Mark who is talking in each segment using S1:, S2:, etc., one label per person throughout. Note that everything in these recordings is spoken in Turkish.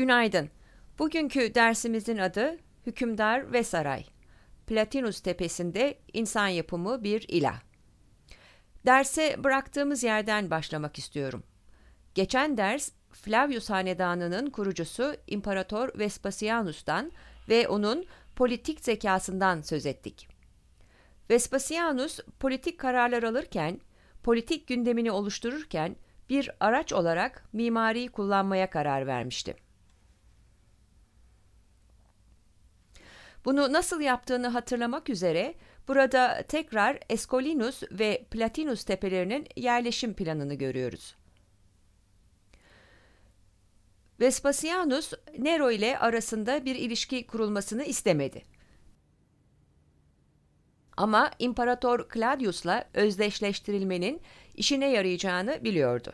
S1: Günaydın. Bugünkü dersimizin adı Hükümdar ve Saray. Platinus Tepesi'nde insan yapımı bir ilah. Derse bıraktığımız yerden başlamak istiyorum. Geçen ders Flavius Hanedanı'nın kurucusu İmparator Vespasianus'tan ve onun politik zekasından söz ettik. Vespasianus politik kararlar alırken, politik gündemini oluştururken bir araç olarak mimariyi kullanmaya karar vermişti. Bunu nasıl yaptığını hatırlamak üzere burada tekrar Escolinus ve Platinus tepelerinin yerleşim planını görüyoruz. Vespasianus Nero ile arasında bir ilişki kurulmasını istemedi. Ama İmparator Claudius'la özdeşleştirilmenin işine yarayacağını biliyordu.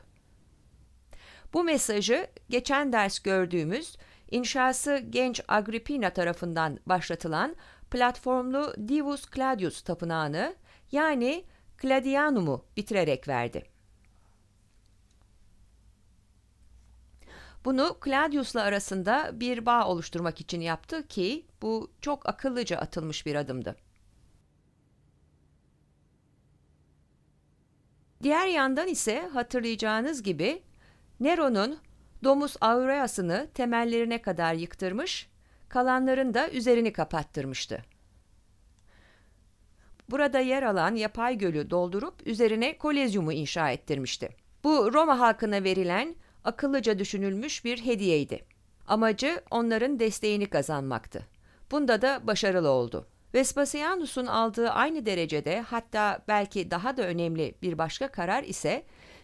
S1: Bu mesajı geçen ders gördüğümüz İnşası genç Agrippina tarafından başlatılan platformlu Divus Claudius tapınağını yani Cladianum'u bitirerek verdi. Bunu Claudius'la arasında bir bağ oluşturmak için yaptı ki bu çok akıllıca atılmış bir adımdı. Diğer yandan ise hatırlayacağınız gibi Nero'nun Domus aureasını temellerine kadar yıktırmış, kalanların da üzerini kapattırmıştı. Burada yer alan yapay gölü doldurup üzerine kolezyumu inşa ettirmişti. Bu Roma halkına verilen akıllıca düşünülmüş bir hediyeydi. Amacı onların desteğini kazanmaktı. Bunda da başarılı oldu. Vespasianus'un aldığı aynı derecede hatta belki daha da önemli bir başka karar ise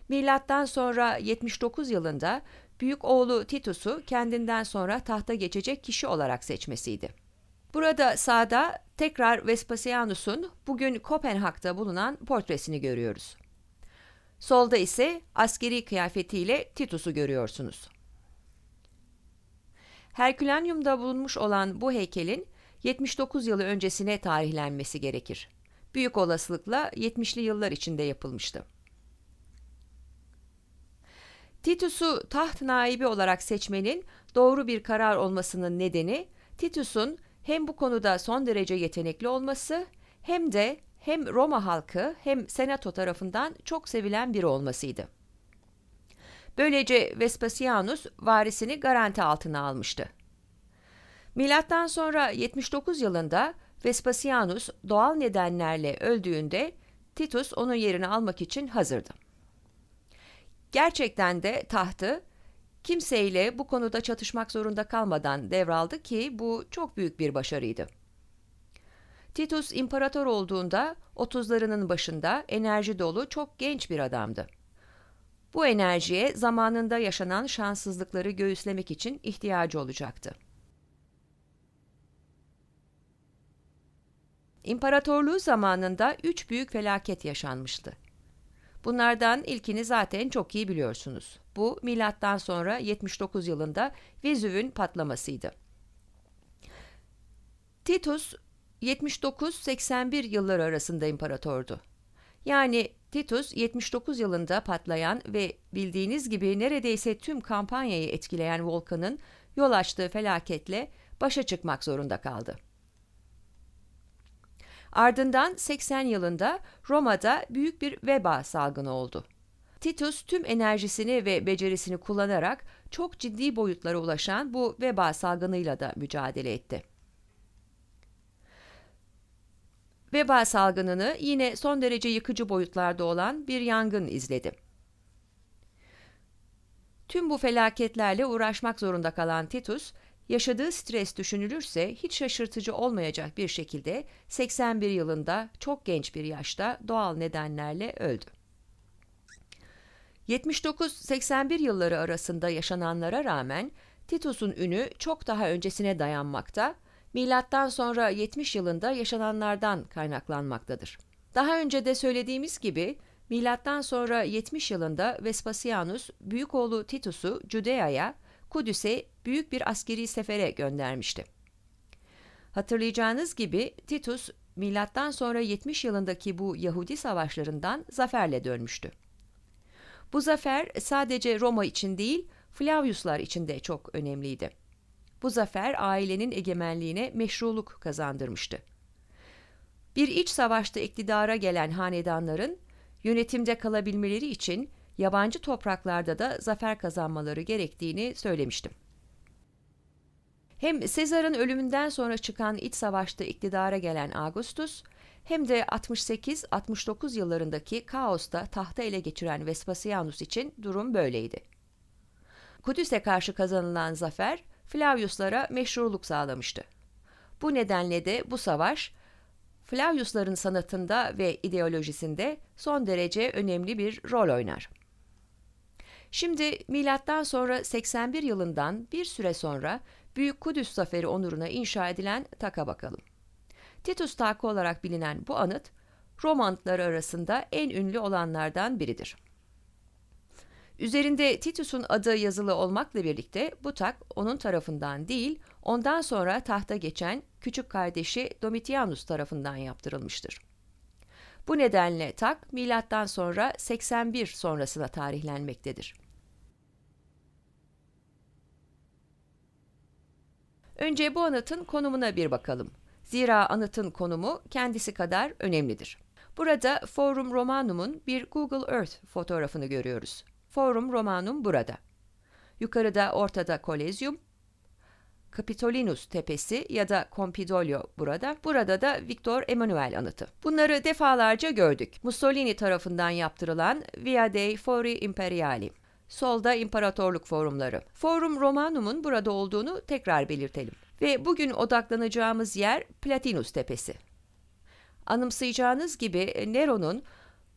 S1: milattan sonra 79 yılında büyük oğlu Titus'u kendinden sonra tahta geçecek kişi olarak seçmesiydi. Burada sağda tekrar Vespasianus'un bugün Kopenhag'da bulunan portresini görüyoruz. Solda ise askeri kıyafetiyle Titus'u görüyorsunuz. Herkülanyum'da bulunmuş olan bu heykelin 79 yılı öncesine tarihlenmesi gerekir. Büyük olasılıkla 70'li yıllar içinde yapılmıştı. Titus'u taht naibi olarak seçmenin doğru bir karar olmasının nedeni Titus'un hem bu konuda son derece yetenekli olması hem de hem Roma halkı hem senato tarafından çok sevilen biri olmasıydı. Böylece Vespasianus varisini garanti altına almıştı. Milattan sonra 79 yılında Vespasianus doğal nedenlerle öldüğünde Titus onun yerini almak için hazırdı. Gerçekten de tahtı kimseyle bu konuda çatışmak zorunda kalmadan devraldı ki bu çok büyük bir başarıydı. Titus imparator olduğunda 30'larının başında enerji dolu çok genç bir adamdı. Bu enerjiye zamanında yaşanan şanssızlıkları göğüslemek için ihtiyacı olacaktı. İmparatorluğu zamanında üç büyük felaket yaşanmıştı. Bunlardan ilkini zaten çok iyi biliyorsunuz. Bu milattan sonra 79 yılında Vezüv'ün patlamasıydı. Titus 79-81 yılları arasında imparatordu. Yani Titus 79 yılında patlayan ve bildiğiniz gibi neredeyse tüm kampanyayı etkileyen volkanın yol açtığı felaketle başa çıkmak zorunda kaldı. Ardından 80 yılında Roma'da büyük bir veba salgını oldu. Titus tüm enerjisini ve becerisini kullanarak çok ciddi boyutlara ulaşan bu veba salgınıyla da mücadele etti. Veba salgınını yine son derece yıkıcı boyutlarda olan bir yangın izledi. Tüm bu felaketlerle uğraşmak zorunda kalan Titus, Yaşadığı stres düşünülürse hiç şaşırtıcı olmayacak bir şekilde 81 yılında çok genç bir yaşta doğal nedenlerle öldü. 79-81 yılları arasında yaşananlara rağmen Titus'un ünü çok daha öncesine dayanmakta, milattan sonra 70 yılında yaşananlardan kaynaklanmaktadır. Daha önce de söylediğimiz gibi milattan sonra 70 yılında Vespasianus büyük oğlu Titus'u Judeaya. Kudüs'e büyük bir askeri sefere göndermişti. Hatırlayacağınız gibi Titus milattan sonra 70 yılındaki bu Yahudi savaşlarından zaferle dönmüştü. Bu zafer sadece Roma için değil, Flaviuslar için de çok önemliydi. Bu zafer ailenin egemenliğine meşruluk kazandırmıştı. Bir iç savaşta iktidara gelen hanedanların yönetimde kalabilmeleri için yabancı topraklarda da zafer kazanmaları gerektiğini söylemiştim. Hem Sezar'ın ölümünden sonra çıkan iç savaşta iktidara gelen Augustus, hem de 68-69 yıllarındaki kaosta tahta ele geçiren Vespasianus için durum böyleydi. Kudüs'e karşı kazanılan zafer Flavius'lara meşruluk sağlamıştı. Bu nedenle de bu savaş Flavius'ların sanatında ve ideolojisinde son derece önemli bir rol oynar. Şimdi milattan sonra 81 yılından bir süre sonra Büyük Kudüs Zaferi onuruna inşa edilen taka bakalım. Titus takı olarak bilinen bu anıt Romantları arasında en ünlü olanlardan biridir. Üzerinde Titus'un adı yazılı olmakla birlikte bu tak onun tarafından değil, ondan sonra tahta geçen küçük kardeşi Domitianus tarafından yaptırılmıştır. Bu nedenle tak milattan sonra 81 sonrasına tarihlenmektedir. Önce bu anıtın konumuna bir bakalım. Zira anıtın konumu kendisi kadar önemlidir. Burada Forum Romanum'un bir Google Earth fotoğrafını görüyoruz. Forum Romanum burada. Yukarıda ortada Kolezyum, Capitolinus Tepesi ya da Campidoglio burada. Burada da Victor Emanuel anıtı. Bunları defalarca gördük. Mussolini tarafından yaptırılan Via dei Fori Imperiali solda İmparatorluk forumları. Forum Romanum'un burada olduğunu tekrar belirtelim. Ve bugün odaklanacağımız yer Platinus Tepesi. Anımsayacağınız gibi e, Nero'nun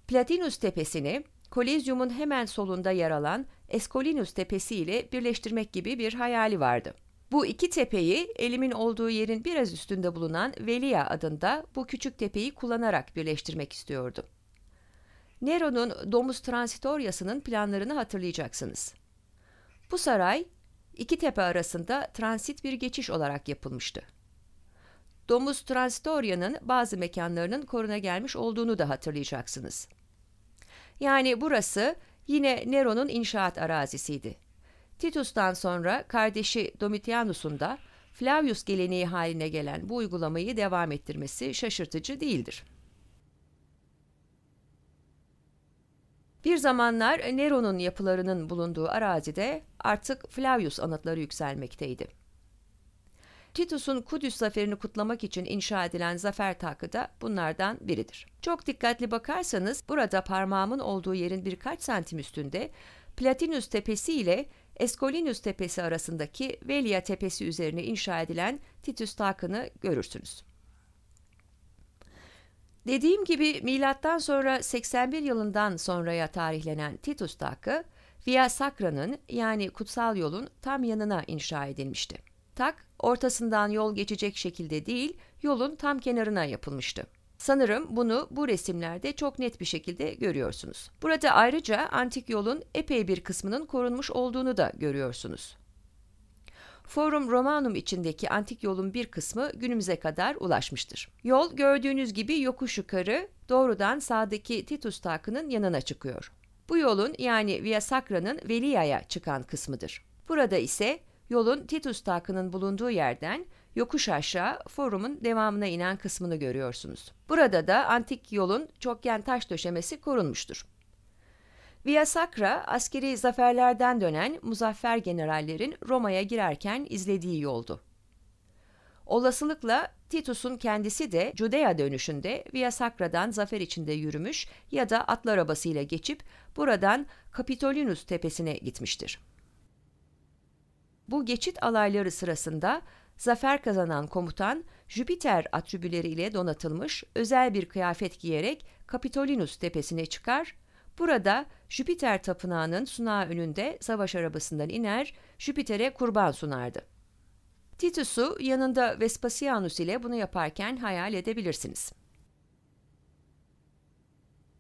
S1: Platinus Tepesi'ni Kolezyum'un hemen solunda yer alan Escolinus Tepesi ile birleştirmek gibi bir hayali vardı. Bu iki tepeyi elimin olduğu yerin biraz üstünde bulunan Velia adında bu küçük tepeyi kullanarak birleştirmek istiyordu. Nero'nun Domus Transitoriası'nın planlarını hatırlayacaksınız. Bu saray iki tepe arasında transit bir geçiş olarak yapılmıştı. Domus Transitoria'nın bazı mekanlarının koruna gelmiş olduğunu da hatırlayacaksınız. Yani burası yine Nero'nun inşaat arazisiydi. Titus'tan sonra kardeşi Domitianus'un da Flavius geleneği haline gelen bu uygulamayı devam ettirmesi şaşırtıcı değildir. Bir zamanlar Nero'nun yapılarının bulunduğu arazide artık Flavius anıtları yükselmekteydi. Titus'un Kudüs zaferini kutlamak için inşa edilen zafer takı da bunlardan biridir. Çok dikkatli bakarsanız burada parmağımın olduğu yerin birkaç santim üstünde Platinus Tepesi ile Escolinus Tepesi arasındaki Velia Tepesi üzerine inşa edilen Titus takını görürsünüz. Dediğim gibi milattan sonra 81 yılından sonraya tarihlenen Titus takı Via Sacra'nın yani kutsal yolun tam yanına inşa edilmişti. Tak ortasından yol geçecek şekilde değil, yolun tam kenarına yapılmıştı. Sanırım bunu bu resimlerde çok net bir şekilde görüyorsunuz. Burada ayrıca antik yolun epey bir kısmının korunmuş olduğunu da görüyorsunuz. Forum Romanum içindeki antik yolun bir kısmı günümüze kadar ulaşmıştır. Yol gördüğünüz gibi yokuş yukarı doğrudan sağdaki Titus Takı'nın yanına çıkıyor. Bu yolun yani Via Sacra'nın Velia'ya çıkan kısmıdır. Burada ise yolun Titus Takı'nın bulunduğu yerden yokuş aşağı forumun devamına inen kısmını görüyorsunuz. Burada da antik yolun çokgen taş döşemesi korunmuştur. Via Sacra, askeri zaferlerden dönen muzaffer generallerin Roma'ya girerken izlediği yoldu. Olasılıkla Titus'un kendisi de Judea dönüşünde Via Sacra'dan zafer içinde yürümüş ya da atlı arabasıyla geçip buradan Kapitolinus tepesine gitmiştir. Bu geçit alayları sırasında zafer kazanan komutan Jüpiter atribüleriyle donatılmış özel bir kıyafet giyerek Kapitolinus tepesine çıkar Burada Jüpiter tapınağının sunağı önünde savaş arabasından iner, Jüpiter'e kurban sunardı. Titus'u yanında Vespasianus ile bunu yaparken hayal edebilirsiniz.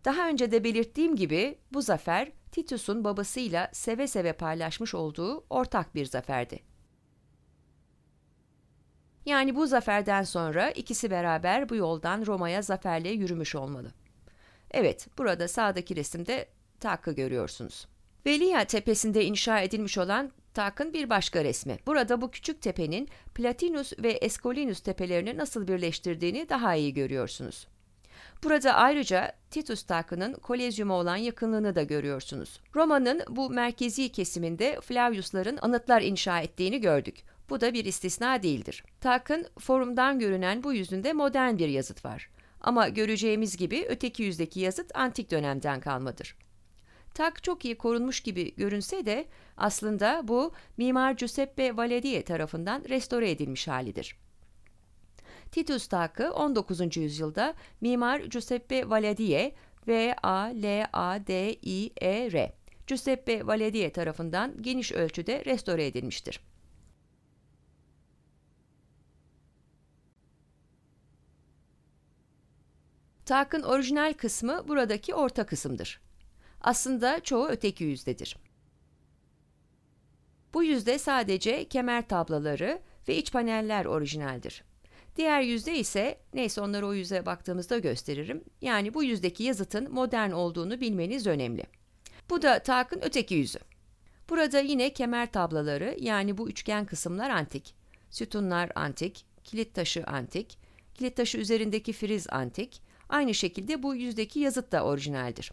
S1: Daha önce de belirttiğim gibi bu zafer Titus'un babasıyla seve seve paylaşmış olduğu ortak bir zaferdi. Yani bu zaferden sonra ikisi beraber bu yoldan Roma'ya zaferle yürümüş olmalı. Evet, burada sağdaki resimde Takk'ı görüyorsunuz. Velia tepesinde inşa edilmiş olan takın bir başka resmi. Burada bu küçük tepenin Platinus ve Escolinus tepelerini nasıl birleştirdiğini daha iyi görüyorsunuz. Burada ayrıca Titus Takı'nın Kolezyum'a olan yakınlığını da görüyorsunuz. Roma'nın bu merkezi kesiminde Flavius'ların anıtlar inşa ettiğini gördük. Bu da bir istisna değildir. Takın forumdan görünen bu yüzünde modern bir yazıt var. Ama göreceğimiz gibi öteki yüzdeki yazıt antik dönemden kalmadır. Tak çok iyi korunmuş gibi görünse de aslında bu mimar Giuseppe Valediye tarafından restore edilmiş halidir. Titus takı 19. yüzyılda mimar Giuseppe Valediye V A L A D I E R Giuseppe Valediye tarafından geniş ölçüde restore edilmiştir. Tark'ın orijinal kısmı buradaki orta kısımdır. Aslında çoğu öteki yüzdedir. Bu yüzde sadece kemer tablaları ve iç paneller orijinaldir. Diğer yüzde ise, neyse onları o yüze baktığımızda gösteririm, yani bu yüzdeki yazıtın modern olduğunu bilmeniz önemli. Bu da Tark'ın öteki yüzü. Burada yine kemer tablaları yani bu üçgen kısımlar antik. Sütunlar antik, kilit taşı antik, kilit taşı üzerindeki friz antik, Aynı şekilde bu yüzdeki yazıt da orijinaldir.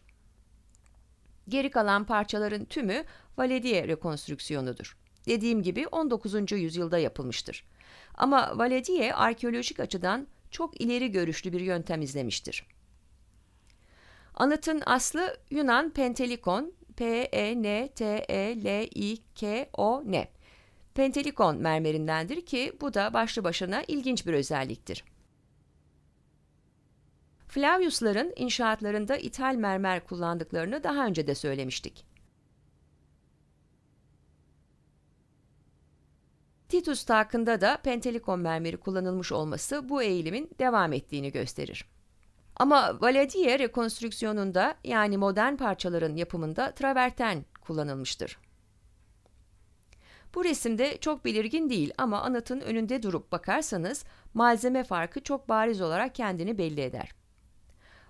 S1: Geri kalan parçaların tümü Valediye rekonstrüksiyonudur. Dediğim gibi 19. yüzyılda yapılmıştır. Ama Valediye arkeolojik açıdan çok ileri görüşlü bir yöntem izlemiştir. Anıtın aslı Yunan Pentelikon, P-E-N-T-E-L-I-K-O-N. E Pentelikon mermerindendir ki bu da başlı başına ilginç bir özelliktir. Flaviusların inşaatlarında ithal mermer kullandıklarını daha önce de söylemiştik. Titus takında da Pentelikon mermeri kullanılmış olması bu eğilimin devam ettiğini gösterir. Ama Valadiye rekonstrüksiyonunda yani modern parçaların yapımında traverten kullanılmıştır. Bu resimde çok belirgin değil ama anıtın önünde durup bakarsanız malzeme farkı çok bariz olarak kendini belli eder.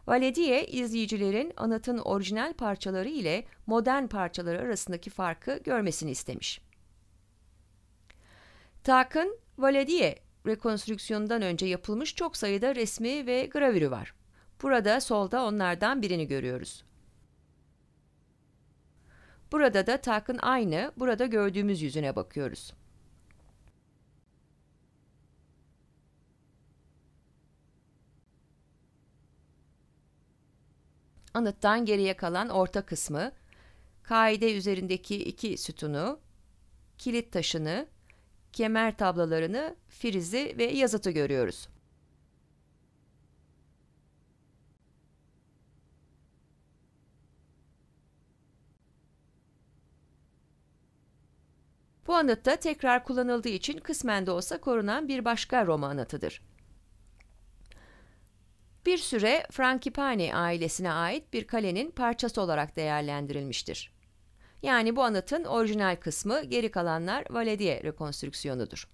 S1: Valediye, izleyicilerin anıtın orijinal parçaları ile modern parçaları arasındaki farkı görmesini istemiş. Takın Valediye rekonstrüksiyonundan önce yapılmış çok sayıda resmi ve gravürü var. Burada solda onlardan birini görüyoruz. Burada da takın aynı, burada gördüğümüz yüzüne bakıyoruz. Anıttan geriye kalan orta kısmı, kaide üzerindeki iki sütunu, kilit taşını, kemer tablalarını, frizi ve yazıtı görüyoruz. Bu anıtta tekrar kullanıldığı için kısmen de olsa korunan bir başka Roma anıtıdır bir süre Frankipani ailesine ait bir kalenin parçası olarak değerlendirilmiştir. Yani bu anıtın orijinal kısmı geri kalanlar Valediye rekonstrüksiyonudur.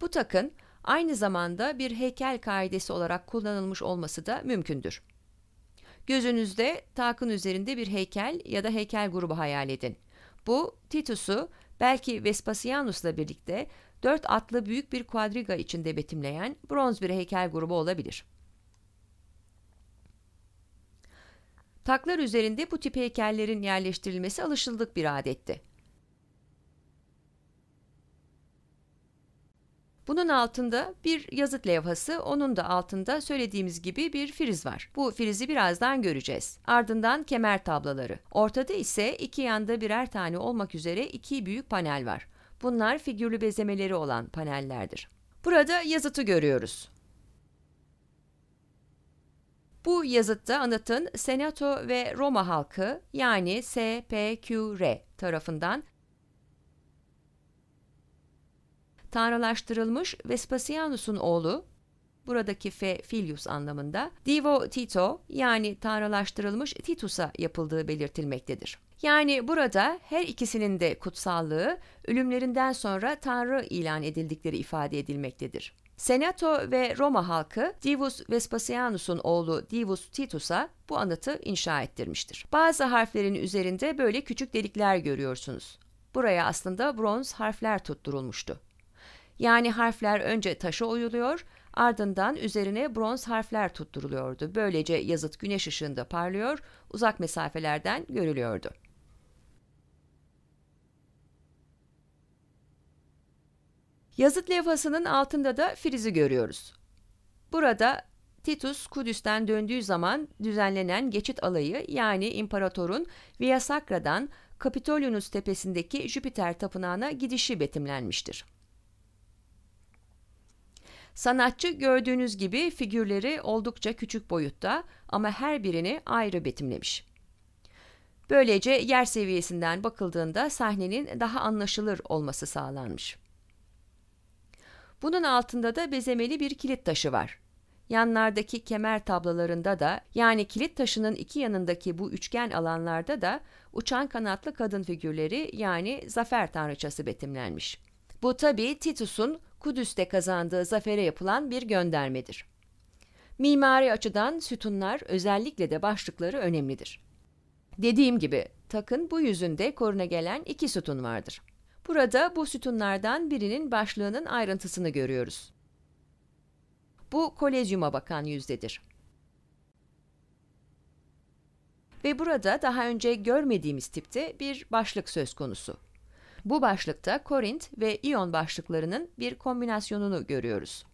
S1: Bu takın aynı zamanda bir heykel kaidesi olarak kullanılmış olması da mümkündür. Gözünüzde takın üzerinde bir heykel ya da heykel grubu hayal edin. Bu Titus'u belki Vespasianus'la birlikte dört atlı büyük bir kuadriga içinde betimleyen bronz bir heykel grubu olabilir. Taklar üzerinde bu tip heykellerin yerleştirilmesi alışıldık bir adetti. Bunun altında bir yazıt levhası, onun da altında söylediğimiz gibi bir friz var. Bu frizi birazdan göreceğiz. Ardından kemer tablaları. Ortada ise iki yanda birer tane olmak üzere iki büyük panel var. Bunlar figürlü bezemeleri olan panellerdir. Burada yazıtı görüyoruz. Bu yazıtta anıtın Senato ve Roma halkı yani SPQR tarafından tanrılaştırılmış Vespasianus'un oğlu, buradaki Fe Filius anlamında, Divo Tito yani tanrılaştırılmış Titus'a yapıldığı belirtilmektedir. Yani burada her ikisinin de kutsallığı ölümlerinden sonra tanrı ilan edildikleri ifade edilmektedir. Senato ve Roma halkı Divus Vespasianus'un oğlu Divus Titus'a bu anıtı inşa ettirmiştir. Bazı harflerin üzerinde böyle küçük delikler görüyorsunuz. Buraya aslında bronz harfler tutturulmuştu. Yani harfler önce taşa oyuluyor, ardından üzerine bronz harfler tutturuluyordu. Böylece yazıt güneş ışığında parlıyor, uzak mesafelerden görülüyordu. Yazıt levhasının altında da Friz'i görüyoruz. Burada Titus Kudüs'ten döndüğü zaman düzenlenen geçit alayı yani imparatorun Via Sacra'dan Kapitolyonus tepesindeki Jüpiter tapınağına gidişi betimlenmiştir. Sanatçı gördüğünüz gibi figürleri oldukça küçük boyutta ama her birini ayrı betimlemiş. Böylece yer seviyesinden bakıldığında sahnenin daha anlaşılır olması sağlanmış. Bunun altında da bezemeli bir kilit taşı var. Yanlardaki kemer tablalarında da yani kilit taşının iki yanındaki bu üçgen alanlarda da uçan kanatlı kadın figürleri yani zafer tanrıçası betimlenmiş. Bu tabi Titus'un Kudüs'te kazandığı zafere yapılan bir göndermedir. Mimari açıdan sütunlar özellikle de başlıkları önemlidir. Dediğim gibi takın bu yüzünde koruna gelen iki sütun vardır. Burada bu sütunlardan birinin başlığının ayrıntısını görüyoruz. Bu kolezyuma bakan yüzdedir. Ve burada daha önce görmediğimiz tipte bir başlık söz konusu. Bu başlıkta Korint ve İyon başlıklarının bir kombinasyonunu görüyoruz.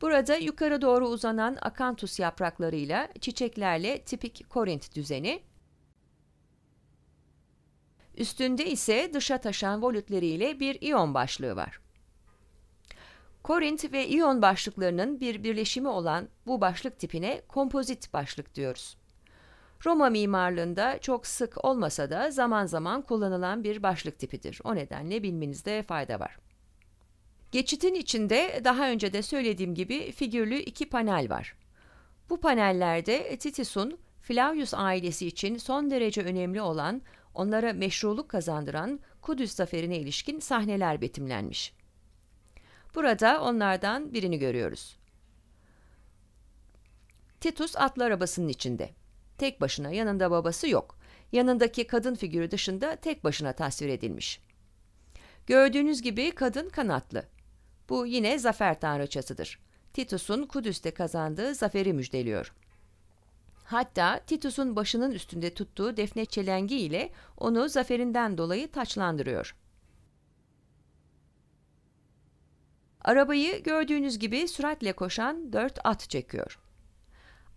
S1: Burada yukarı doğru uzanan akantus yapraklarıyla, çiçeklerle tipik Korint düzeni, üstünde ise dışa taşan volütleriyle bir iyon başlığı var. Korint ve iyon başlıklarının bir birleşimi olan bu başlık tipine kompozit başlık diyoruz. Roma mimarlığında çok sık olmasa da zaman zaman kullanılan bir başlık tipidir. O nedenle bilmenizde fayda var. Geçitin içinde daha önce de söylediğim gibi figürlü iki panel var. Bu panellerde Titus'un Flavius ailesi için son derece önemli olan, onlara meşruluk kazandıran Kudüs zaferine ilişkin sahneler betimlenmiş. Burada onlardan birini görüyoruz. Titus atlı arabasının içinde. Tek başına yanında babası yok. Yanındaki kadın figürü dışında tek başına tasvir edilmiş. Gördüğünüz gibi kadın kanatlı. Bu yine zafer tanrıçasıdır. Titus'un Kudüs'te kazandığı zaferi müjdeliyor. Hatta Titus'un başının üstünde tuttuğu defne çelengi ile onu zaferinden dolayı taçlandırıyor. Arabayı gördüğünüz gibi süratle koşan dört at çekiyor.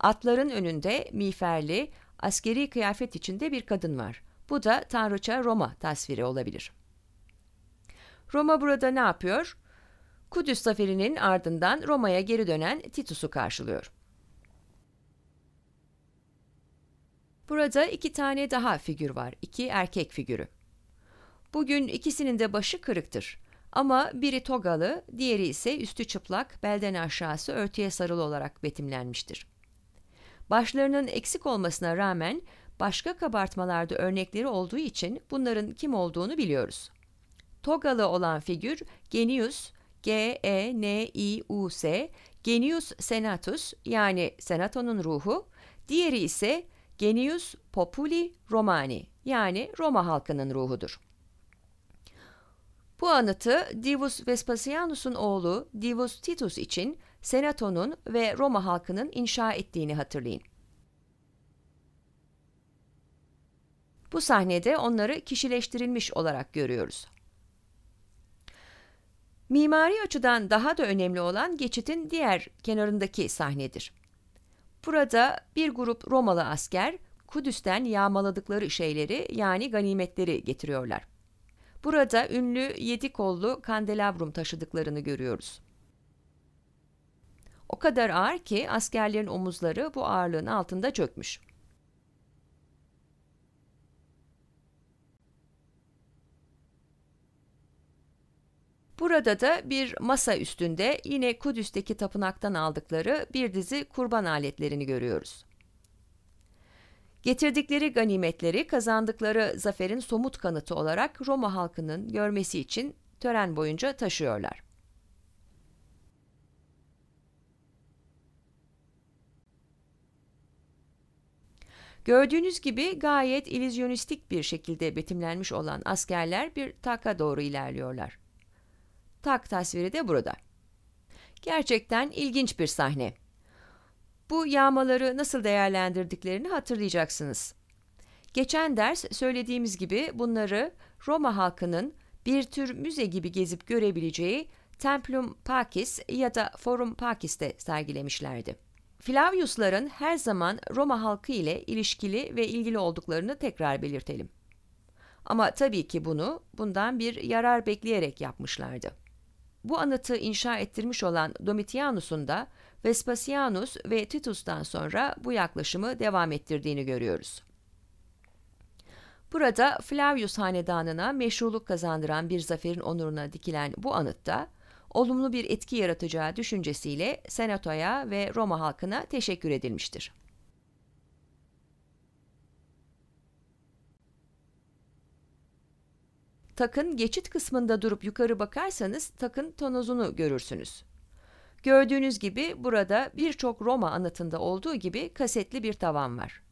S1: Atların önünde miğferli, askeri kıyafet içinde bir kadın var. Bu da Tanrıça Roma tasviri olabilir. Roma burada ne yapıyor? Kudüs zaferinin ardından Roma'ya geri dönen Titus'u karşılıyor. Burada iki tane daha figür var, iki erkek figürü. Bugün ikisinin de başı kırıktır. Ama biri togalı, diğeri ise üstü çıplak, belden aşağısı örtüye sarılı olarak betimlenmiştir. Başlarının eksik olmasına rağmen başka kabartmalarda örnekleri olduğu için bunların kim olduğunu biliyoruz. Togalı olan figür Genius, G-E-N-I-U-S, Genius Senatus yani senatonun ruhu, diğeri ise Genius Populi Romani yani Roma halkının ruhudur. Bu anıtı Divus Vespasianus'un oğlu Divus Titus için Senato'nun ve Roma halkının inşa ettiğini hatırlayın. Bu sahnede onları kişileştirilmiş olarak görüyoruz. Mimari açıdan daha da önemli olan geçitin diğer kenarındaki sahnedir. Burada bir grup Romalı asker Kudüs'ten yağmaladıkları şeyleri yani ganimetleri getiriyorlar. Burada ünlü yedi kollu kandelabrum taşıdıklarını görüyoruz. O kadar ağır ki askerlerin omuzları bu ağırlığın altında çökmüş. Burada da bir masa üstünde yine Kudüs'teki tapınaktan aldıkları bir dizi kurban aletlerini görüyoruz. Getirdikleri ganimetleri kazandıkları zaferin somut kanıtı olarak Roma halkının görmesi için tören boyunca taşıyorlar. Gördüğünüz gibi gayet ilizyonistik bir şekilde betimlenmiş olan askerler bir taka doğru ilerliyorlar. Tak tasviri de burada. Gerçekten ilginç bir sahne. Bu yağmaları nasıl değerlendirdiklerini hatırlayacaksınız. Geçen ders söylediğimiz gibi bunları Roma halkının bir tür müze gibi gezip görebileceği Templum Pakis ya da Forum Pakis'te sergilemişlerdi. Flaviusların her zaman Roma halkı ile ilişkili ve ilgili olduklarını tekrar belirtelim. Ama tabii ki bunu bundan bir yarar bekleyerek yapmışlardı. Bu anıtı inşa ettirmiş olan Domitianus'un da Vespasianus ve Titus'tan sonra bu yaklaşımı devam ettirdiğini görüyoruz. Burada Flavius hanedanına meşruluk kazandıran bir zaferin onuruna dikilen bu anıtta olumlu bir etki yaratacağı düşüncesiyle Senato'ya ve Roma halkına teşekkür edilmiştir. Takın geçit kısmında durup yukarı bakarsanız takın tonozunu görürsünüz. Gördüğünüz gibi burada birçok Roma anıtında olduğu gibi kasetli bir tavan var.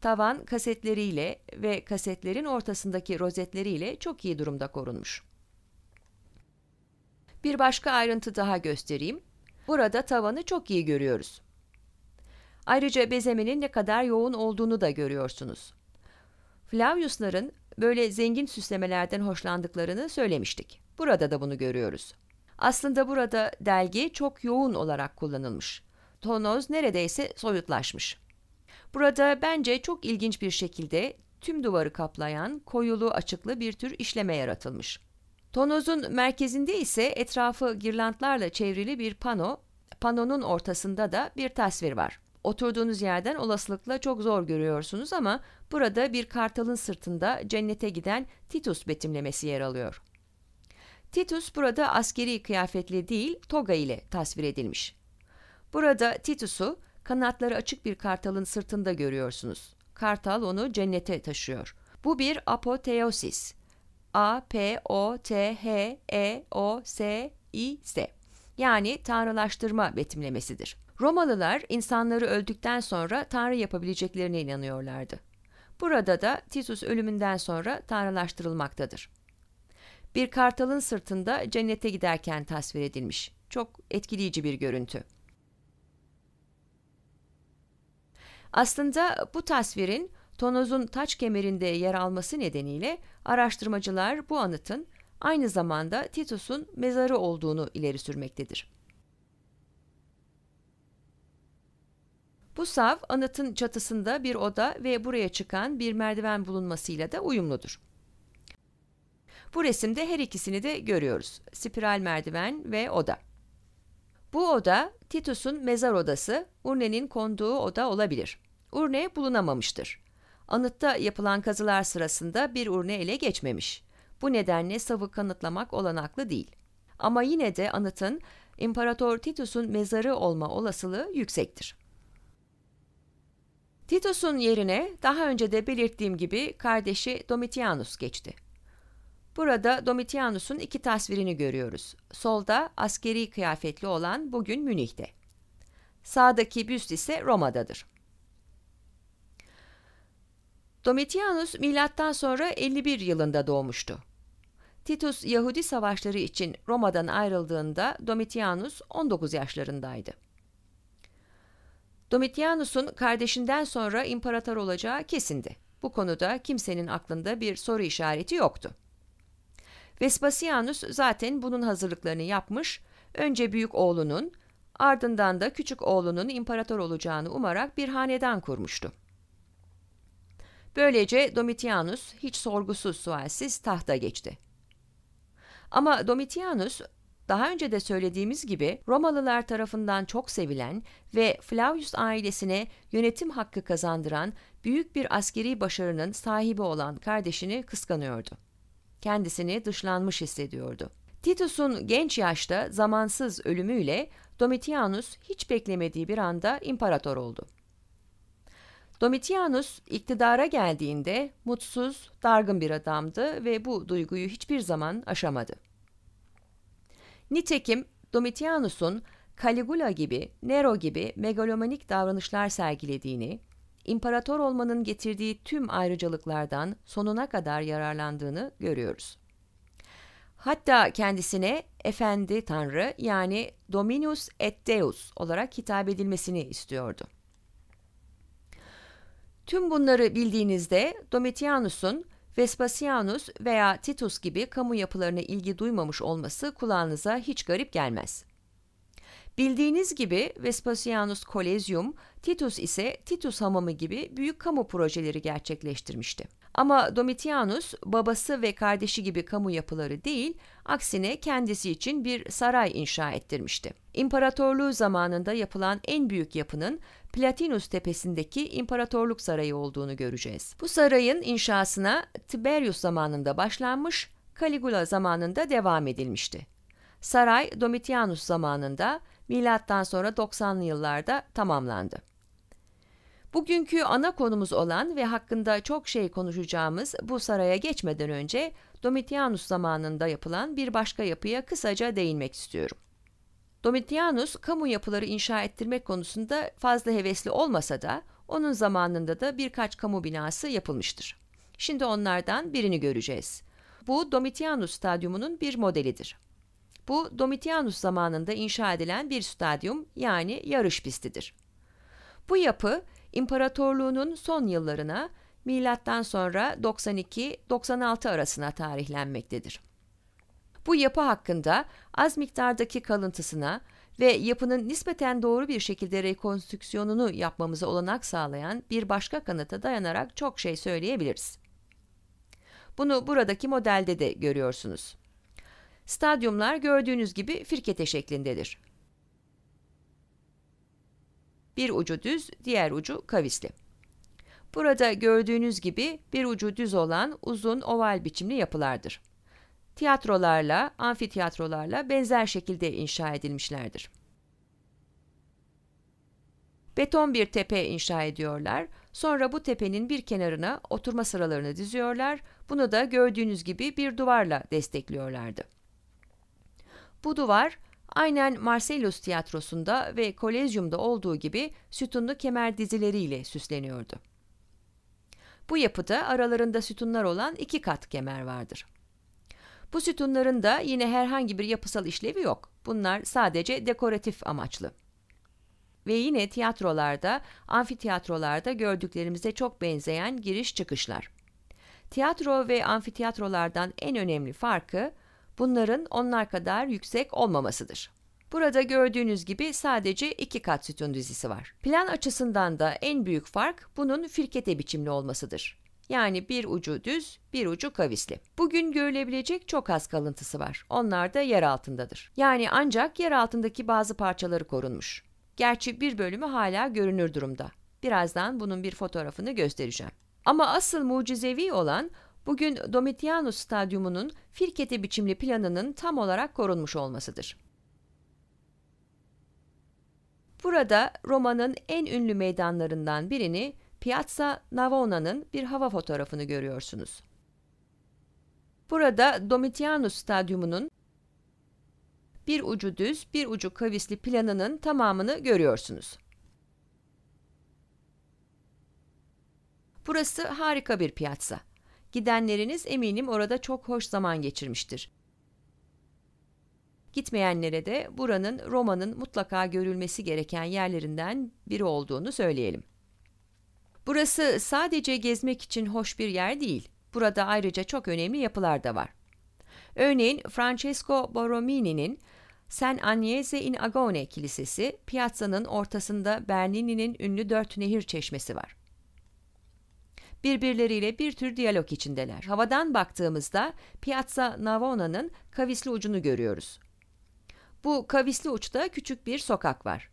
S1: Tavan kasetleriyle ve kasetlerin ortasındaki rozetleriyle çok iyi durumda korunmuş. Bir başka ayrıntı daha göstereyim. Burada tavanı çok iyi görüyoruz. Ayrıca bezemenin ne kadar yoğun olduğunu da görüyorsunuz. Flaviusların böyle zengin süslemelerden hoşlandıklarını söylemiştik. Burada da bunu görüyoruz. Aslında burada delgi çok yoğun olarak kullanılmış. Tonoz neredeyse soyutlaşmış. Burada bence çok ilginç bir şekilde tüm duvarı kaplayan koyulu açıklı bir tür işleme yaratılmış. Tonozun merkezinde ise etrafı girlandlarla çevrili bir pano, panonun ortasında da bir tasvir var. Oturduğunuz yerden olasılıkla çok zor görüyorsunuz ama burada bir kartalın sırtında cennete giden Titus betimlemesi yer alıyor. Titus burada askeri kıyafetli değil, toga ile tasvir edilmiş. Burada Titus'u kanatları açık bir kartalın sırtında görüyorsunuz. Kartal onu cennete taşıyor. Bu bir apoteosis, A, P, O, T, H, E, O, S, I, S. Yani tanrılaştırma betimlemesidir. Romalılar insanları öldükten sonra tanrı yapabileceklerine inanıyorlardı. Burada da Titus ölümünden sonra tanrılaştırılmaktadır. Bir kartalın sırtında cennete giderken tasvir edilmiş. Çok etkileyici bir görüntü. Aslında bu tasvirin tonozun taç kemerinde yer alması nedeniyle araştırmacılar bu anıtın aynı zamanda Titus'un mezarı olduğunu ileri sürmektedir. Bu sav anıtın çatısında bir oda ve buraya çıkan bir merdiven bulunmasıyla da uyumludur. Bu resimde her ikisini de görüyoruz. Spiral merdiven ve oda. Bu oda Titus'un mezar odası, Urne'nin konduğu oda olabilir. Urne bulunamamıştır. Anıtta yapılan kazılar sırasında bir urne ele geçmemiş. Bu nedenle savı kanıtlamak olanaklı değil. Ama yine de anıtın İmparator Titus'un mezarı olma olasılığı yüksektir. Titus'un yerine daha önce de belirttiğim gibi kardeşi Domitianus geçti. Burada Domitianus'un iki tasvirini görüyoruz. Solda askeri kıyafetli olan bugün Münih'te. Sağdaki büst ise Roma'dadır. Domitianus milattan sonra 51 yılında doğmuştu. Titus Yahudi savaşları için Roma'dan ayrıldığında Domitianus 19 yaşlarındaydı. Domitianus'un kardeşinden sonra imparator olacağı kesindi. Bu konuda kimsenin aklında bir soru işareti yoktu. Vespasianus zaten bunun hazırlıklarını yapmış, önce büyük oğlunun, ardından da küçük oğlunun imparator olacağını umarak bir hanedan kurmuştu. Böylece Domitianus hiç sorgusuz sualsiz tahta geçti. Ama Domitianus daha önce de söylediğimiz gibi Romalılar tarafından çok sevilen ve Flavius ailesine yönetim hakkı kazandıran büyük bir askeri başarının sahibi olan kardeşini kıskanıyordu. Kendisini dışlanmış hissediyordu. Titus'un genç yaşta zamansız ölümüyle Domitianus hiç beklemediği bir anda imparator oldu. Domitianus iktidara geldiğinde mutsuz, dargın bir adamdı ve bu duyguyu hiçbir zaman aşamadı. Nitekim Domitianus'un Caligula gibi, Nero gibi megalomanik davranışlar sergilediğini, imparator olmanın getirdiği tüm ayrıcalıklardan sonuna kadar yararlandığını görüyoruz. Hatta kendisine efendi tanrı yani Dominus et Deus olarak hitap edilmesini istiyordu. Tüm bunları bildiğinizde Domitianus'un Vespasianus veya Titus gibi kamu yapılarına ilgi duymamış olması kulağınıza hiç garip gelmez. Bildiğiniz gibi Vespasianus Kolezyum, Titus ise Titus Hamamı gibi büyük kamu projeleri gerçekleştirmişti. Ama Domitianus babası ve kardeşi gibi kamu yapıları değil, aksine kendisi için bir saray inşa ettirmişti. İmparatorluğu zamanında yapılan en büyük yapının Platinus tepesindeki İmparatorluk Sarayı olduğunu göreceğiz. Bu sarayın inşasına Tiberius zamanında başlanmış, Caligula zamanında devam edilmişti. Saray Domitianus zamanında milattan sonra 90'lı yıllarda tamamlandı. Bugünkü ana konumuz olan ve hakkında çok şey konuşacağımız bu saraya geçmeden önce Domitianus zamanında yapılan bir başka yapıya kısaca değinmek istiyorum. Domitianus kamu yapıları inşa ettirmek konusunda fazla hevesli olmasa da onun zamanında da birkaç kamu binası yapılmıştır. Şimdi onlardan birini göreceğiz. Bu Domitianus stadyumunun bir modelidir. Bu Domitianus zamanında inşa edilen bir stadyum yani yarış pistidir. Bu yapı imparatorluğunun son yıllarına milattan sonra 92-96 arasına tarihlenmektedir. Bu yapı hakkında az miktardaki kalıntısına ve yapının nispeten doğru bir şekilde rekonstrüksiyonunu yapmamıza olanak sağlayan bir başka kanıta dayanarak çok şey söyleyebiliriz. Bunu buradaki modelde de görüyorsunuz. Stadyumlar gördüğünüz gibi firkete şeklindedir. Bir ucu düz, diğer ucu kavisli. Burada gördüğünüz gibi bir ucu düz olan uzun oval biçimli yapılardır. Tiyatrolarla, amfitiyatrolarla benzer şekilde inşa edilmişlerdir. Beton bir tepe inşa ediyorlar. Sonra bu tepenin bir kenarına oturma sıralarını diziyorlar. Bunu da gördüğünüz gibi bir duvarla destekliyorlardı. Bu duvar aynen Marcellus tiyatrosunda ve kolezyumda olduğu gibi sütunlu kemer dizileriyle süsleniyordu. Bu yapıda aralarında sütunlar olan iki kat kemer vardır. Bu sütunların da yine herhangi bir yapısal işlevi yok. Bunlar sadece dekoratif amaçlı. Ve yine tiyatrolarda, amfitiyatrolarda gördüklerimize çok benzeyen giriş çıkışlar. Tiyatro ve amfitiyatrolardan en önemli farkı bunların onlar kadar yüksek olmamasıdır. Burada gördüğünüz gibi sadece iki kat sütun dizisi var. Plan açısından da en büyük fark bunun firkete biçimli olmasıdır. Yani bir ucu düz, bir ucu kavisli. Bugün görülebilecek çok az kalıntısı var. Onlar da yer altındadır. Yani ancak yer altındaki bazı parçaları korunmuş. Gerçi bir bölümü hala görünür durumda. Birazdan bunun bir fotoğrafını göstereceğim. Ama asıl mucizevi olan bugün Domitianus Stadyumu'nun firkete biçimli planının tam olarak korunmuş olmasıdır. Burada Roma'nın en ünlü meydanlarından birini Piazza Navona'nın bir hava fotoğrafını görüyorsunuz. Burada Domitianus Stadyumu'nun bir ucu düz, bir ucu kavisli planının tamamını görüyorsunuz. Burası harika bir piazza. Gidenleriniz eminim orada çok hoş zaman geçirmiştir. Gitmeyenlere de buranın Roma'nın mutlaka görülmesi gereken yerlerinden biri olduğunu söyleyelim. Burası sadece gezmek için hoş bir yer değil. Burada ayrıca çok önemli yapılar da var. Örneğin Francesco Borromini'nin San Agnese in Agone Kilisesi, Piazza'nın ortasında Bernini'nin ünlü dört nehir çeşmesi var birbirleriyle bir tür diyalog içindeler. Havadan baktığımızda Piazza Navona'nın kavisli ucunu görüyoruz. Bu kavisli uçta küçük bir sokak var.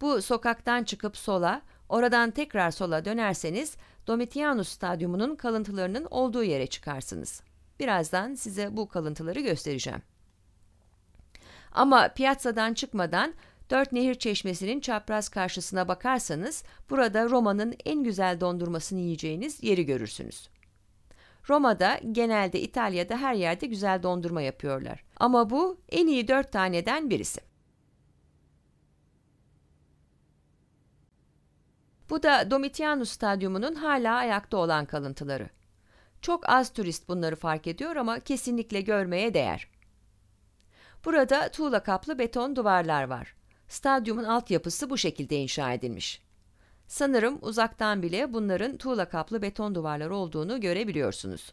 S1: Bu sokaktan çıkıp sola, oradan tekrar sola dönerseniz Domitianus Stadyumu'nun kalıntılarının olduğu yere çıkarsınız. Birazdan size bu kalıntıları göstereceğim. Ama Piazza'dan çıkmadan Dört Nehir Çeşmesi'nin çapraz karşısına bakarsanız burada Roma'nın en güzel dondurmasını yiyeceğiniz yeri görürsünüz. Roma'da genelde İtalya'da her yerde güzel dondurma yapıyorlar. Ama bu en iyi dört taneden birisi. Bu da Domitianus Stadyumu'nun hala ayakta olan kalıntıları. Çok az turist bunları fark ediyor ama kesinlikle görmeye değer. Burada tuğla kaplı beton duvarlar var. Stadyumun altyapısı bu şekilde inşa edilmiş. Sanırım uzaktan bile bunların tuğla kaplı beton duvarlar olduğunu görebiliyorsunuz.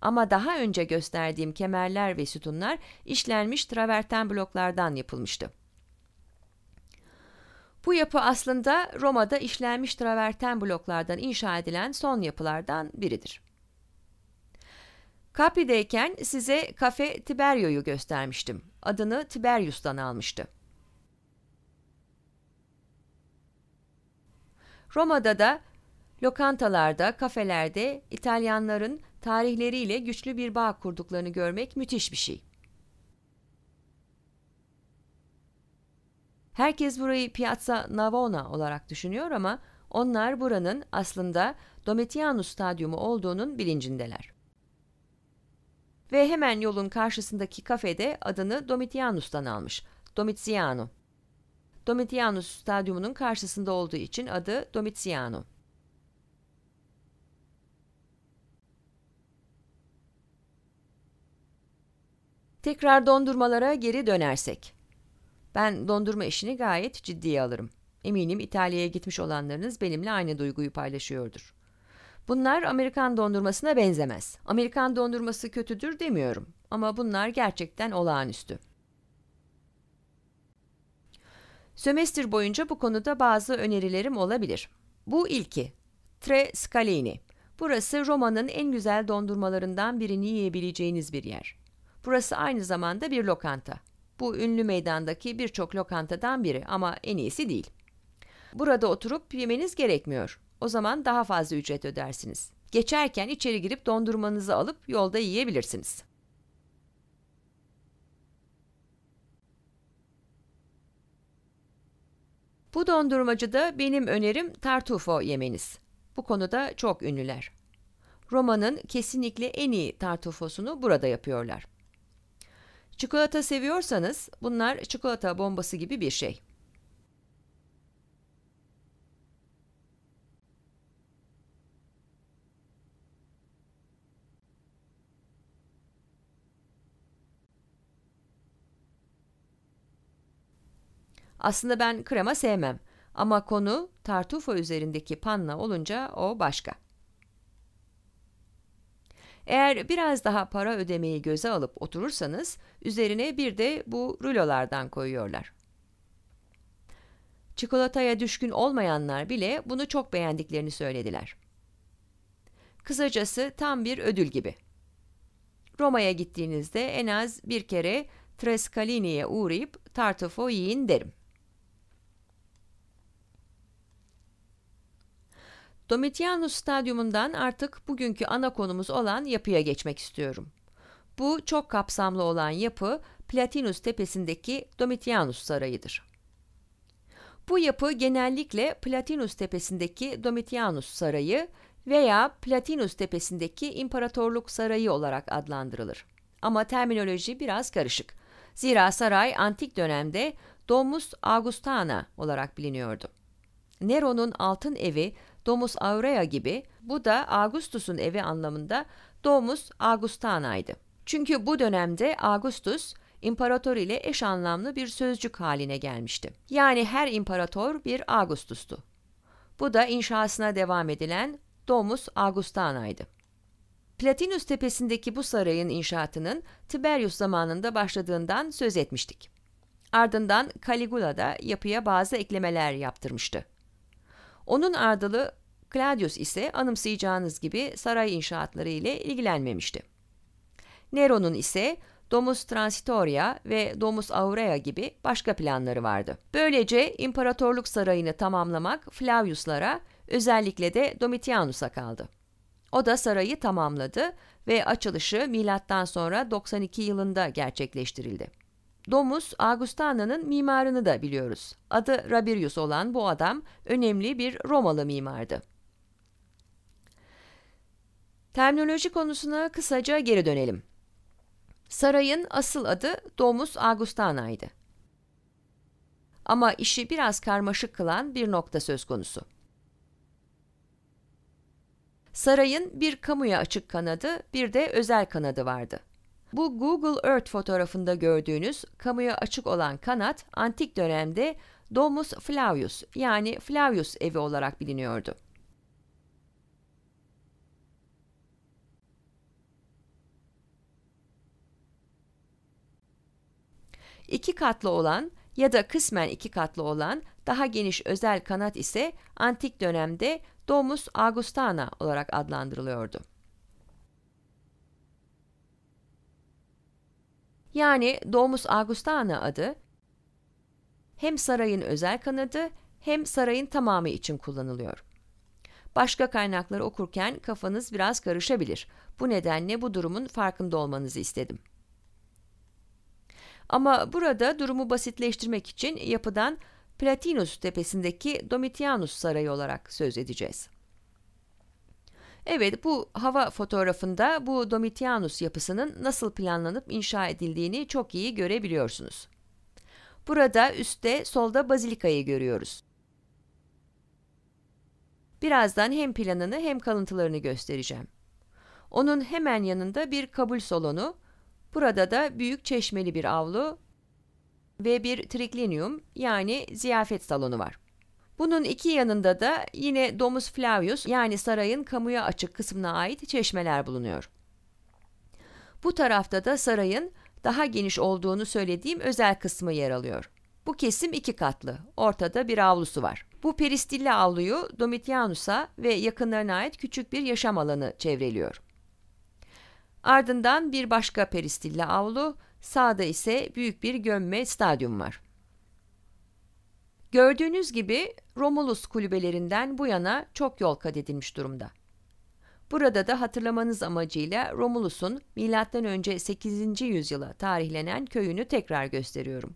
S1: Ama daha önce gösterdiğim kemerler ve sütunlar işlenmiş traverten bloklardan yapılmıştı. Bu yapı aslında Roma'da işlenmiş traverten bloklardan inşa edilen son yapılardan biridir. Capri'deyken size Cafe Tiberio'yu göstermiştim. Adını Tiberius'tan almıştı. Roma'da da lokantalarda, kafelerde İtalyanların tarihleriyle güçlü bir bağ kurduklarını görmek müthiş bir şey. Herkes burayı Piazza Navona olarak düşünüyor ama onlar buranın aslında Domitianus Stadyumu olduğunun bilincindeler ve hemen yolun karşısındaki kafede adını Domitianus'tan almış. Domitiano. Domitianus stadyumunun karşısında olduğu için adı Domitiano. Tekrar dondurmalara geri dönersek. Ben dondurma işini gayet ciddiye alırım. Eminim İtalya'ya gitmiş olanlarınız benimle aynı duyguyu paylaşıyordur. Bunlar Amerikan dondurmasına benzemez. Amerikan dondurması kötüdür demiyorum ama bunlar gerçekten olağanüstü. Sömestr boyunca bu konuda bazı önerilerim olabilir. Bu ilki. Tre Scalini. Burası Roma'nın en güzel dondurmalarından birini yiyebileceğiniz bir yer. Burası aynı zamanda bir lokanta. Bu ünlü meydandaki birçok lokantadan biri ama en iyisi değil. Burada oturup yemeniz gerekmiyor. O zaman daha fazla ücret ödersiniz. Geçerken içeri girip dondurmanızı alıp yolda yiyebilirsiniz. Bu dondurmacıda benim önerim tartufo yemeniz. Bu konuda çok ünlüler. Roma'nın kesinlikle en iyi tartufosunu burada yapıyorlar. Çikolata seviyorsanız bunlar çikolata bombası gibi bir şey. Aslında ben krema sevmem ama konu tartufo üzerindeki panna olunca o başka. Eğer biraz daha para ödemeyi göze alıp oturursanız üzerine bir de bu rulolardan koyuyorlar. Çikolataya düşkün olmayanlar bile bunu çok beğendiklerini söylediler. Kısacası tam bir ödül gibi. Roma'ya gittiğinizde en az bir kere Trescalini'ye uğrayıp tartufo yiyin derim. Domitianus Stadyumundan artık bugünkü ana konumuz olan yapıya geçmek istiyorum. Bu çok kapsamlı olan yapı Platinus tepesindeki Domitianus Sarayı'dır. Bu yapı genellikle Platinus tepesindeki Domitianus Sarayı veya Platinus tepesindeki İmparatorluk Sarayı olarak adlandırılır. Ama terminoloji biraz karışık. Zira saray antik dönemde Domus Augustana olarak biliniyordu. Nero'nun altın evi Domus Aurea gibi bu da Augustus'un evi anlamında Domus Augustana'ydı. Çünkü bu dönemde Augustus imparator ile eş anlamlı bir sözcük haline gelmişti. Yani her imparator bir Augustus'tu. Bu da inşasına devam edilen Domus Augustana'ydı. Platinus tepesindeki bu sarayın inşaatının Tiberius zamanında başladığından söz etmiştik. Ardından Caligula da yapıya bazı eklemeler yaptırmıştı. Onun ardılı Claudius ise anımsayacağınız gibi saray inşaatları ile ilgilenmemişti. Nero'nun ise Domus Transitoria ve Domus Aurea gibi başka planları vardı. Böylece imparatorluk sarayını tamamlamak Flavius'lara, özellikle de Domitianus'a kaldı. O da sarayı tamamladı ve açılışı milattan sonra 92 yılında gerçekleştirildi. Domus Augustana'nın mimarını da biliyoruz. Adı Rabirius olan bu adam önemli bir Romalı mimardı. Terminoloji konusuna kısaca geri dönelim. Sarayın asıl adı Domus Augustana'ydı. Ama işi biraz karmaşık kılan bir nokta söz konusu. Sarayın bir kamuya açık kanadı, bir de özel kanadı vardı. Bu Google Earth fotoğrafında gördüğünüz kamuya açık olan kanat antik dönemde Domus Flavius yani Flavius evi olarak biliniyordu. İki katlı olan ya da kısmen iki katlı olan daha geniş özel kanat ise antik dönemde Domus Augustana olarak adlandırılıyordu. Yani Domus Augustana adı hem sarayın özel kanadı hem sarayın tamamı için kullanılıyor. Başka kaynakları okurken kafanız biraz karışabilir. Bu nedenle bu durumun farkında olmanızı istedim. Ama burada durumu basitleştirmek için yapıdan Platinus tepesindeki Domitianus Sarayı olarak söz edeceğiz. Evet bu hava fotoğrafında bu Domitianus yapısının nasıl planlanıp inşa edildiğini çok iyi görebiliyorsunuz. Burada üstte solda bazilikayı görüyoruz. Birazdan hem planını hem kalıntılarını göstereceğim. Onun hemen yanında bir kabul salonu, burada da büyük çeşmeli bir avlu ve bir triklinium yani ziyafet salonu var. Bunun iki yanında da yine Domus Flavius yani sarayın kamuya açık kısmına ait çeşmeler bulunuyor. Bu tarafta da sarayın daha geniş olduğunu söylediğim özel kısmı yer alıyor. Bu kesim iki katlı, ortada bir avlusu var. Bu peristilli avluyu Domitianus'a ve yakınlarına ait küçük bir yaşam alanı çevreliyor. Ardından bir başka peristilli avlu, sağda ise büyük bir gömme stadyum var. Gördüğünüz gibi Romulus kulübelerinden bu yana çok yol kat edilmiş durumda. Burada da hatırlamanız amacıyla Romulus'un M.Ö. 8. yüzyıla tarihlenen köyünü tekrar gösteriyorum.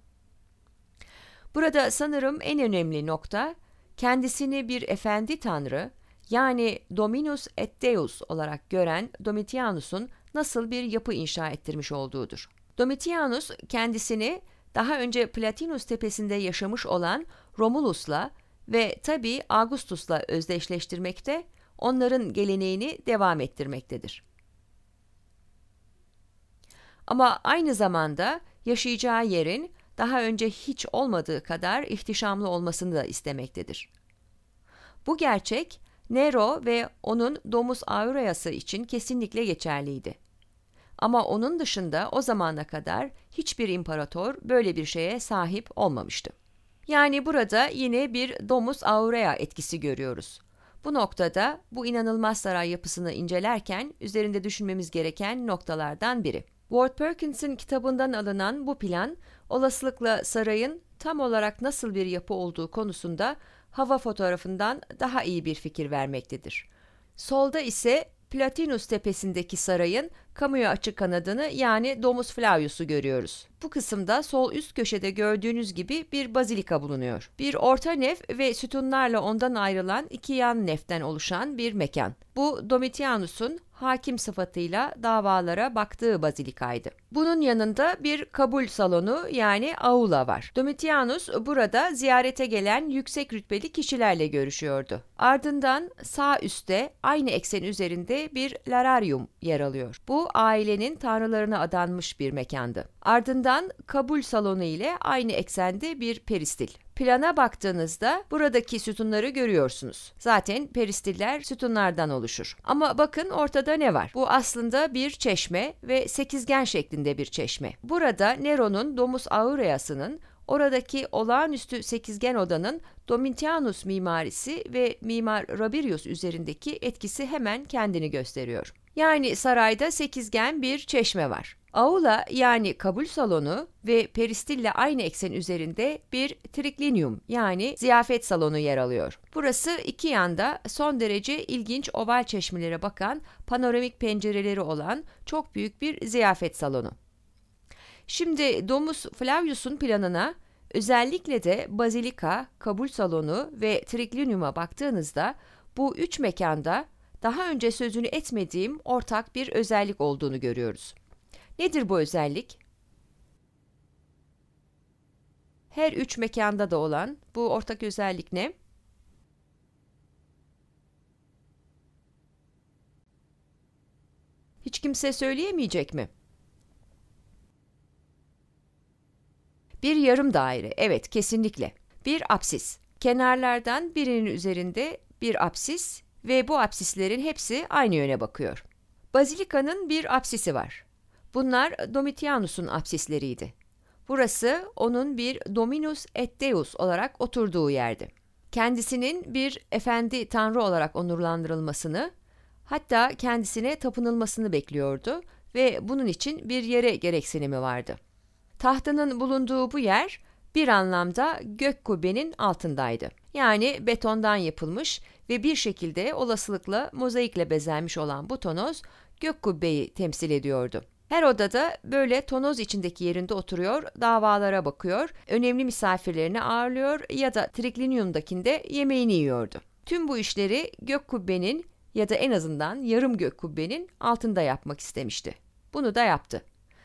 S1: Burada sanırım en önemli nokta kendisini bir efendi tanrı yani Dominus et Deus olarak gören Domitianus'un nasıl bir yapı inşa ettirmiş olduğudur. Domitianus kendisini daha önce Platinus tepesinde yaşamış olan Romulus'la ve tabi Augustus'la özdeşleştirmekte, onların geleneğini devam ettirmektedir. Ama aynı zamanda yaşayacağı yerin daha önce hiç olmadığı kadar ihtişamlı olmasını da istemektedir. Bu gerçek Nero ve onun Domus Aureas'ı için kesinlikle geçerliydi. Ama onun dışında o zamana kadar hiçbir imparator böyle bir şeye sahip olmamıştı. Yani burada yine bir domus aurea etkisi görüyoruz. Bu noktada bu inanılmaz saray yapısını incelerken üzerinde düşünmemiz gereken noktalardan biri. Ward Perkins'in kitabından alınan bu plan olasılıkla sarayın tam olarak nasıl bir yapı olduğu konusunda hava fotoğrafından daha iyi bir fikir vermektedir. Solda ise Platinus tepesindeki sarayın kamuya açık kanadını yani Domus Flavius'u görüyoruz. Bu kısımda sol üst köşede gördüğünüz gibi bir bazilika bulunuyor. Bir orta nef ve sütunlarla ondan ayrılan iki yan neften oluşan bir mekan. Bu Domitianus'un hakim sıfatıyla davalara baktığı bazilikaydı. Bunun yanında bir kabul salonu yani aula var. Domitianus burada ziyarete gelen yüksek rütbeli kişilerle görüşüyordu. Ardından sağ üstte aynı eksen üzerinde bir lararium yer alıyor. Bu bu ailenin tanrılarına adanmış bir mekandı. Ardından kabul salonu ile aynı eksende bir peristil. Plana baktığınızda buradaki sütunları görüyorsunuz. Zaten peristiller sütunlardan oluşur. Ama bakın ortada ne var? Bu aslında bir çeşme ve sekizgen şeklinde bir çeşme. Burada Nero'nun Domus Aureas'ının oradaki olağanüstü sekizgen odanın Domitianus mimarisi ve mimar Rabirius üzerindeki etkisi hemen kendini gösteriyor yani sarayda sekizgen bir çeşme var. Aula yani kabul salonu ve peristille aynı eksen üzerinde bir triklinium yani ziyafet salonu yer alıyor. Burası iki yanda son derece ilginç oval çeşmelere bakan panoramik pencereleri olan çok büyük bir ziyafet salonu. Şimdi Domus Flavius'un planına özellikle de bazilika, kabul salonu ve triklinium'a baktığınızda bu üç mekanda daha önce sözünü etmediğim ortak bir özellik olduğunu görüyoruz. Nedir bu özellik? Her üç mekanda da olan bu ortak özellik ne? Hiç kimse söyleyemeyecek mi? Bir yarım daire. Evet, kesinlikle. Bir apsis. Kenarlardan birinin üzerinde bir apsis, ve bu apsislerin hepsi aynı yöne bakıyor. Bazilikanın bir apsisi var. Bunlar Domitianus'un apsisleriydi. Burası onun bir Dominus et Deus olarak oturduğu yerdi. Kendisinin bir efendi tanrı olarak onurlandırılmasını, hatta kendisine tapınılmasını bekliyordu ve bunun için bir yere gereksinimi vardı. Tahtının bulunduğu bu yer bir anlamda gök kubbenin altındaydı. Yani betondan yapılmış ve bir şekilde olasılıkla mozaikle bezenmiş olan bu tonoz gök kubbeyi temsil ediyordu. Her odada böyle tonoz içindeki yerinde oturuyor, davalara bakıyor, önemli misafirlerini ağırlıyor ya da triklinyumdakinde yemeğini yiyordu. Tüm bu işleri gök kubbenin ya da en azından yarım gök kubbenin altında yapmak istemişti. Bunu da yaptı.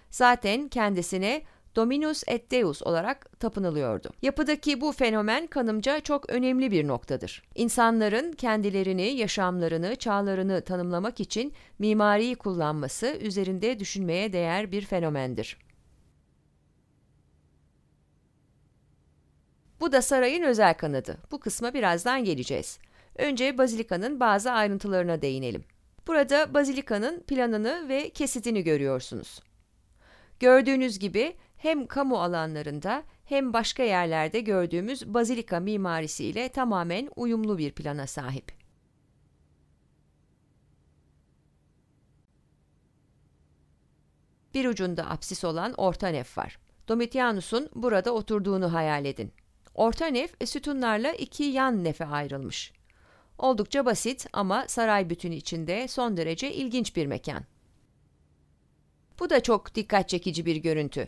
S1: Zaten kendisine Dominus et Deus olarak tapınılıyordu. Yapıdaki bu fenomen kanımca çok önemli bir noktadır. İnsanların kendilerini, yaşamlarını, çağlarını tanımlamak için mimariyi kullanması üzerinde düşünmeye değer bir fenomendir. Bu da sarayın özel kanadı. Bu kısma birazdan geleceğiz. Önce bazilikanın bazı ayrıntılarına değinelim. Burada bazilikanın planını ve kesitini görüyorsunuz. Gördüğünüz gibi hem kamu alanlarında hem başka yerlerde gördüğümüz bazilika mimarisiyle tamamen uyumlu bir plana sahip. Bir ucunda apsis olan orta nef var. Domitianus'un burada oturduğunu hayal edin. Orta nef e, sütunlarla iki yan nefe ayrılmış. Oldukça basit ama saray bütünü içinde son derece ilginç bir mekan. Bu da çok dikkat çekici bir görüntü.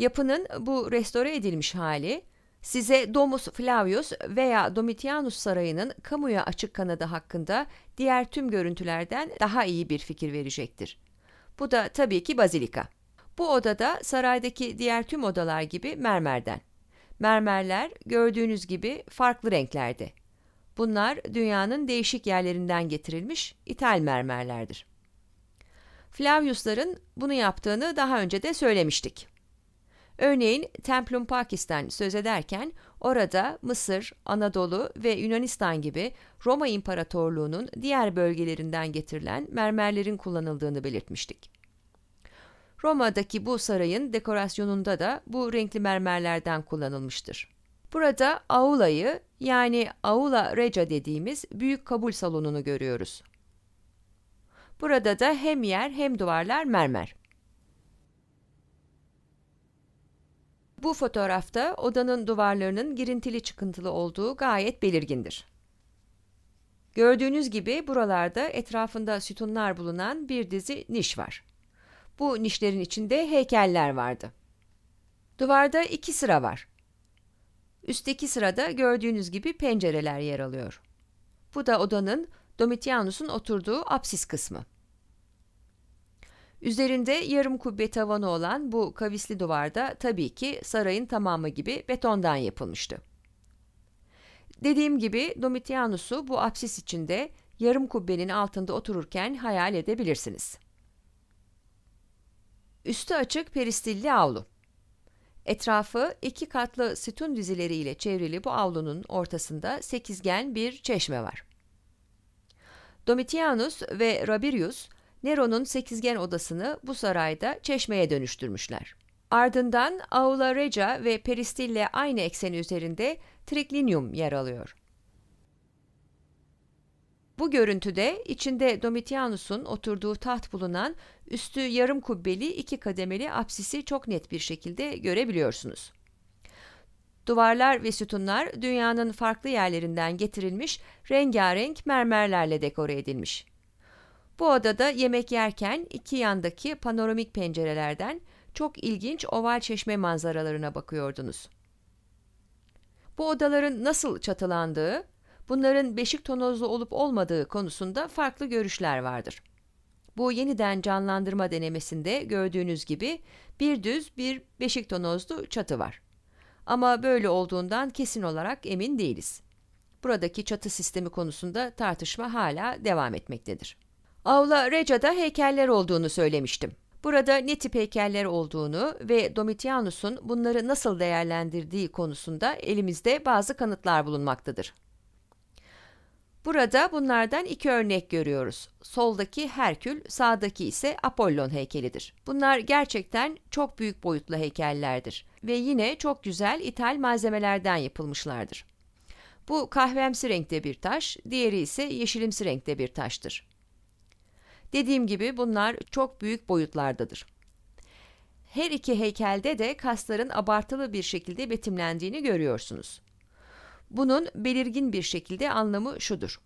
S1: Yapının bu restore edilmiş hali size Domus Flavius veya Domitianus Sarayı'nın kamuya açık kanadı hakkında diğer tüm görüntülerden daha iyi bir fikir verecektir. Bu da tabii ki bazilika. Bu odada saraydaki diğer tüm odalar gibi mermerden. Mermerler gördüğünüz gibi farklı renklerde. Bunlar dünyanın değişik yerlerinden getirilmiş ithal mermerlerdir. Flaviusların bunu yaptığını daha önce de söylemiştik. Örneğin Templum Pakistan söz ederken orada Mısır, Anadolu ve Yunanistan gibi Roma İmparatorluğu'nun diğer bölgelerinden getirilen mermerlerin kullanıldığını belirtmiştik. Roma'daki bu sarayın dekorasyonunda da bu renkli mermerlerden kullanılmıştır. Burada aulayı yani aula Regia dediğimiz büyük kabul salonunu görüyoruz. Burada da hem yer hem duvarlar mermer. Bu fotoğrafta odanın duvarlarının girintili çıkıntılı olduğu gayet belirgindir. Gördüğünüz gibi buralarda etrafında sütunlar bulunan bir dizi niş var. Bu nişlerin içinde heykeller vardı. Duvarda iki sıra var. Üstteki sırada gördüğünüz gibi pencereler yer alıyor. Bu da odanın Domitianus'un oturduğu apsis kısmı. Üzerinde yarım kubbe tavanı olan bu kavisli duvarda tabii ki sarayın tamamı gibi betondan yapılmıştı. Dediğim gibi Domitianus'u bu apsis içinde yarım kubbenin altında otururken hayal edebilirsiniz. Üstü açık peristilli avlu. Etrafı iki katlı sütun dizileriyle çevrili bu avlunun ortasında sekizgen bir çeşme var. Domitianus ve Rabirius Nero'nun sekizgen odasını bu sarayda çeşmeye dönüştürmüşler. Ardından Aula Regia ve Peristille aynı ekseni üzerinde Triclinium yer alıyor. Bu görüntüde içinde Domitianus'un oturduğu taht bulunan üstü yarım kubbeli iki kademeli apsisi çok net bir şekilde görebiliyorsunuz. Duvarlar ve sütunlar dünyanın farklı yerlerinden getirilmiş rengarenk mermerlerle dekore edilmiş. Bu odada yemek yerken iki yandaki panoramik pencerelerden çok ilginç oval çeşme manzaralarına bakıyordunuz. Bu odaların nasıl çatılandığı, bunların beşik tonozlu olup olmadığı konusunda farklı görüşler vardır. Bu yeniden canlandırma denemesinde gördüğünüz gibi bir düz bir beşik tonozlu çatı var. Ama böyle olduğundan kesin olarak emin değiliz. Buradaki çatı sistemi konusunda tartışma hala devam etmektedir. Avla Reca'da heykeller olduğunu söylemiştim. Burada ne tip heykeller olduğunu ve Domitianus'un bunları nasıl değerlendirdiği konusunda elimizde bazı kanıtlar bulunmaktadır. Burada bunlardan iki örnek görüyoruz. Soldaki Herkül, sağdaki ise Apollon heykelidir. Bunlar gerçekten çok büyük boyutlu heykellerdir ve yine çok güzel ithal malzemelerden yapılmışlardır. Bu kahvemsi renkte bir taş, diğeri ise yeşilimsi renkte bir taştır. Dediğim gibi bunlar çok büyük boyutlardadır. Her iki heykelde de kasların abartılı bir şekilde betimlendiğini görüyorsunuz. Bunun belirgin bir şekilde anlamı şudur.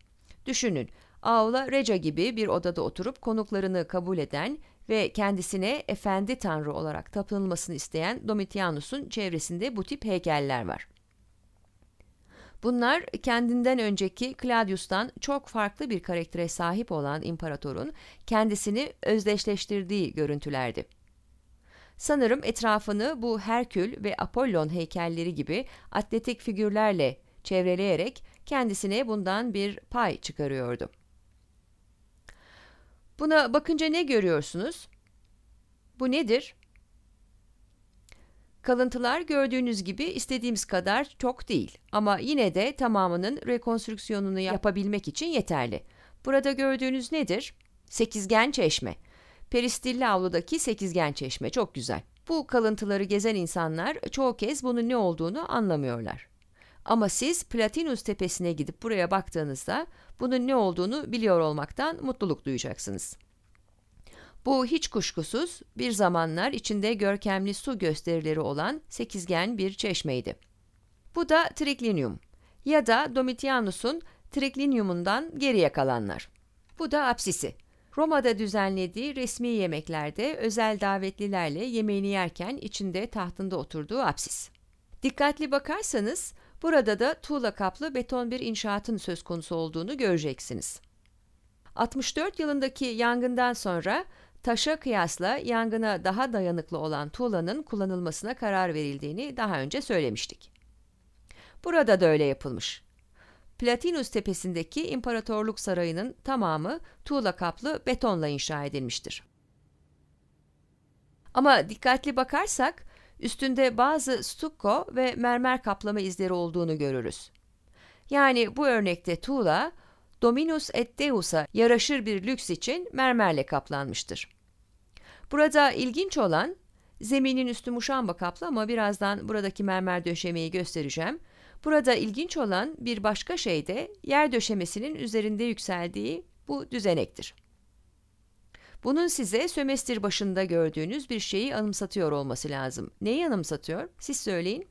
S1: Düşünün, Aula Reca gibi bir odada oturup konuklarını kabul eden ve kendisine efendi tanrı olarak tapınılmasını isteyen Domitianus'un çevresinde bu tip heykeller var. Bunlar kendinden önceki Claudius'tan çok farklı bir karaktere sahip olan imparatorun kendisini özdeşleştirdiği görüntülerdi. Sanırım etrafını bu Herkül ve Apollon heykelleri gibi atletik figürlerle çevreleyerek kendisine bundan bir pay çıkarıyordu. Buna bakınca ne görüyorsunuz? Bu nedir? Kalıntılar gördüğünüz gibi istediğimiz kadar çok değil ama yine de tamamının rekonstrüksiyonunu yapabilmek için yeterli. Burada gördüğünüz nedir? Sekizgen çeşme. Peristilli avludaki sekizgen çeşme çok güzel. Bu kalıntıları gezen insanlar çoğu kez bunun ne olduğunu anlamıyorlar. Ama siz Platinus tepesine gidip buraya baktığınızda bunun ne olduğunu biliyor olmaktan mutluluk duyacaksınız. Bu hiç kuşkusuz bir zamanlar içinde görkemli su gösterileri olan sekizgen bir çeşmeydi. Bu da Triclinium ya da Domitianus'un Triclinium'undan geriye kalanlar. Bu da Apsisi. Roma'da düzenlediği resmi yemeklerde özel davetlilerle yemeğini yerken içinde tahtında oturduğu apsis. Dikkatli bakarsanız burada da tuğla kaplı beton bir inşaatın söz konusu olduğunu göreceksiniz. 64 yılındaki yangından sonra taşa kıyasla yangına daha dayanıklı olan tuğlanın kullanılmasına karar verildiğini daha önce söylemiştik. Burada da öyle yapılmış. Platinus tepesindeki imparatorluk Sarayı'nın tamamı tuğla kaplı betonla inşa edilmiştir. Ama dikkatli bakarsak üstünde bazı stucco ve mermer kaplama izleri olduğunu görürüz. Yani bu örnekte tuğla Dominus et Deus'a yaraşır bir lüks için mermerle kaplanmıştır. Burada ilginç olan zeminin üstü muşamba kaplı ama birazdan buradaki mermer döşemeyi göstereceğim. Burada ilginç olan bir başka şey de yer döşemesinin üzerinde yükseldiği bu düzenektir. Bunun size sömestr başında gördüğünüz bir şeyi anımsatıyor olması lazım. Neyi anımsatıyor? Siz söyleyin.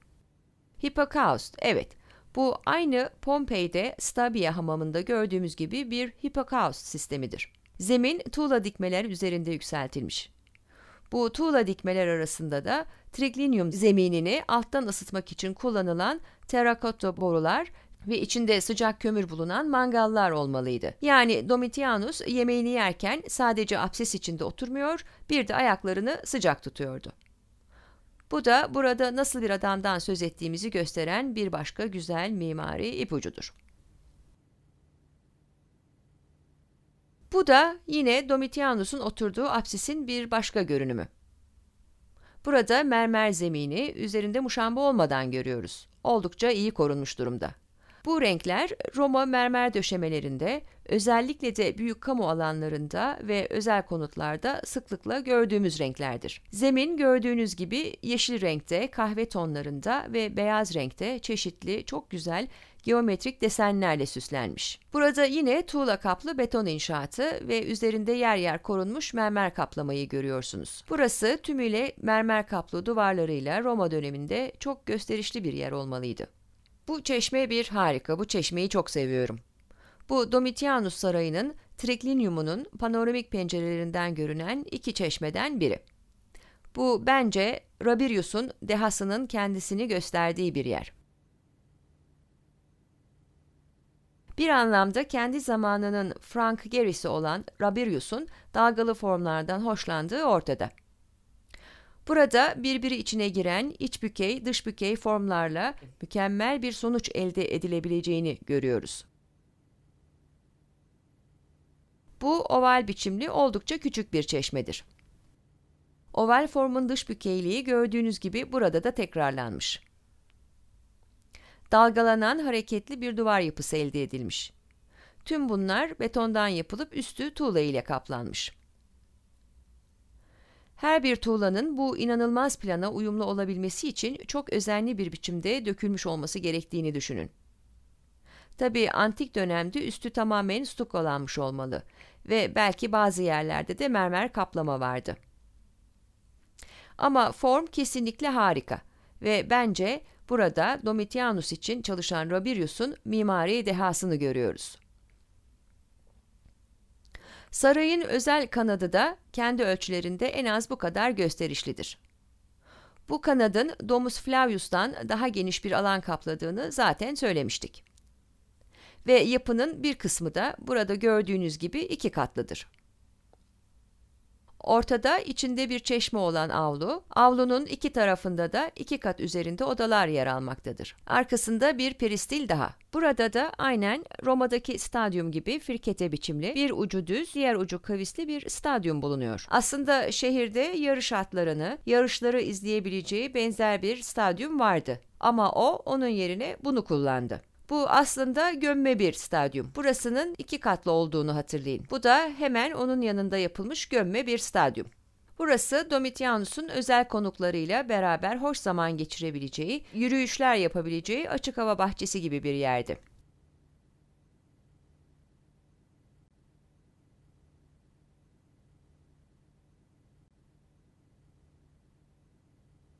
S1: Hippocaust, evet. Bu aynı Pompei'de Stabia hamamında gördüğümüz gibi bir hippocaust sistemidir. Zemin tuğla dikmeler üzerinde yükseltilmiş. Bu tuğla dikmeler arasında da triglinyum zeminini alttan ısıtmak için kullanılan terakotta borular ve içinde sıcak kömür bulunan mangallar olmalıydı. Yani Domitianus yemeğini yerken sadece abses içinde oturmuyor, bir de ayaklarını sıcak tutuyordu. Bu da burada nasıl bir adamdan söz ettiğimizi gösteren bir başka güzel mimari ipucudur. Bu da yine Domitianus'un oturduğu apsisin bir başka görünümü. Burada mermer zemini üzerinde muşamba olmadan görüyoruz. Oldukça iyi korunmuş durumda. Bu renkler Roma mermer döşemelerinde, özellikle de büyük kamu alanlarında ve özel konutlarda sıklıkla gördüğümüz renklerdir. Zemin gördüğünüz gibi yeşil renkte, kahve tonlarında ve beyaz renkte çeşitli çok güzel geometrik desenlerle süslenmiş. Burada yine tuğla kaplı beton inşaatı ve üzerinde yer yer korunmuş mermer kaplamayı görüyorsunuz. Burası tümüyle mermer kaplı duvarlarıyla Roma döneminde çok gösterişli bir yer olmalıydı. Bu çeşme bir harika, bu çeşmeyi çok seviyorum. Bu Domitianus Sarayı'nın Triclinium'unun panoramik pencerelerinden görünen iki çeşmeden biri. Bu bence Rabirius'un dehasının kendisini gösterdiği bir yer. Bir anlamda kendi zamanının Frank Gehry'si olan Rabirius'un dalgalı formlardan hoşlandığı ortada. Burada birbiri içine giren iç bükey dış bükey formlarla mükemmel bir sonuç elde edilebileceğini görüyoruz. Bu oval biçimli oldukça küçük bir çeşmedir. Oval formun dış bükeyliği gördüğünüz gibi burada da tekrarlanmış dalgalanan hareketli bir duvar yapısı elde edilmiş. Tüm bunlar betondan yapılıp üstü tuğla ile kaplanmış. Her bir tuğlanın bu inanılmaz plana uyumlu olabilmesi için çok özenli bir biçimde dökülmüş olması gerektiğini düşünün. Tabi antik dönemde üstü tamamen stukolanmış olmalı ve belki bazı yerlerde de mermer kaplama vardı. Ama form kesinlikle harika ve bence Burada Domitianus için çalışan Rabirius'un mimari dehasını görüyoruz. Sarayın özel kanadı da kendi ölçülerinde en az bu kadar gösterişlidir. Bu kanadın Domus Flavius'tan daha geniş bir alan kapladığını zaten söylemiştik. Ve yapının bir kısmı da burada gördüğünüz gibi iki katlıdır. Ortada içinde bir çeşme olan avlu, avlunun iki tarafında da iki kat üzerinde odalar yer almaktadır. Arkasında bir peristil daha. Burada da aynen Roma'daki stadyum gibi firkete biçimli, bir ucu düz, diğer ucu kavisli bir stadyum bulunuyor. Aslında şehirde yarış atlarını, yarışları izleyebileceği benzer bir stadyum vardı. Ama o onun yerine bunu kullandı. Bu aslında gömme bir stadyum. Burasının iki katlı olduğunu hatırlayın. Bu da hemen onun yanında yapılmış gömme bir stadyum. Burası Domitianus'un özel konuklarıyla beraber hoş zaman geçirebileceği, yürüyüşler yapabileceği açık hava bahçesi gibi bir yerdi.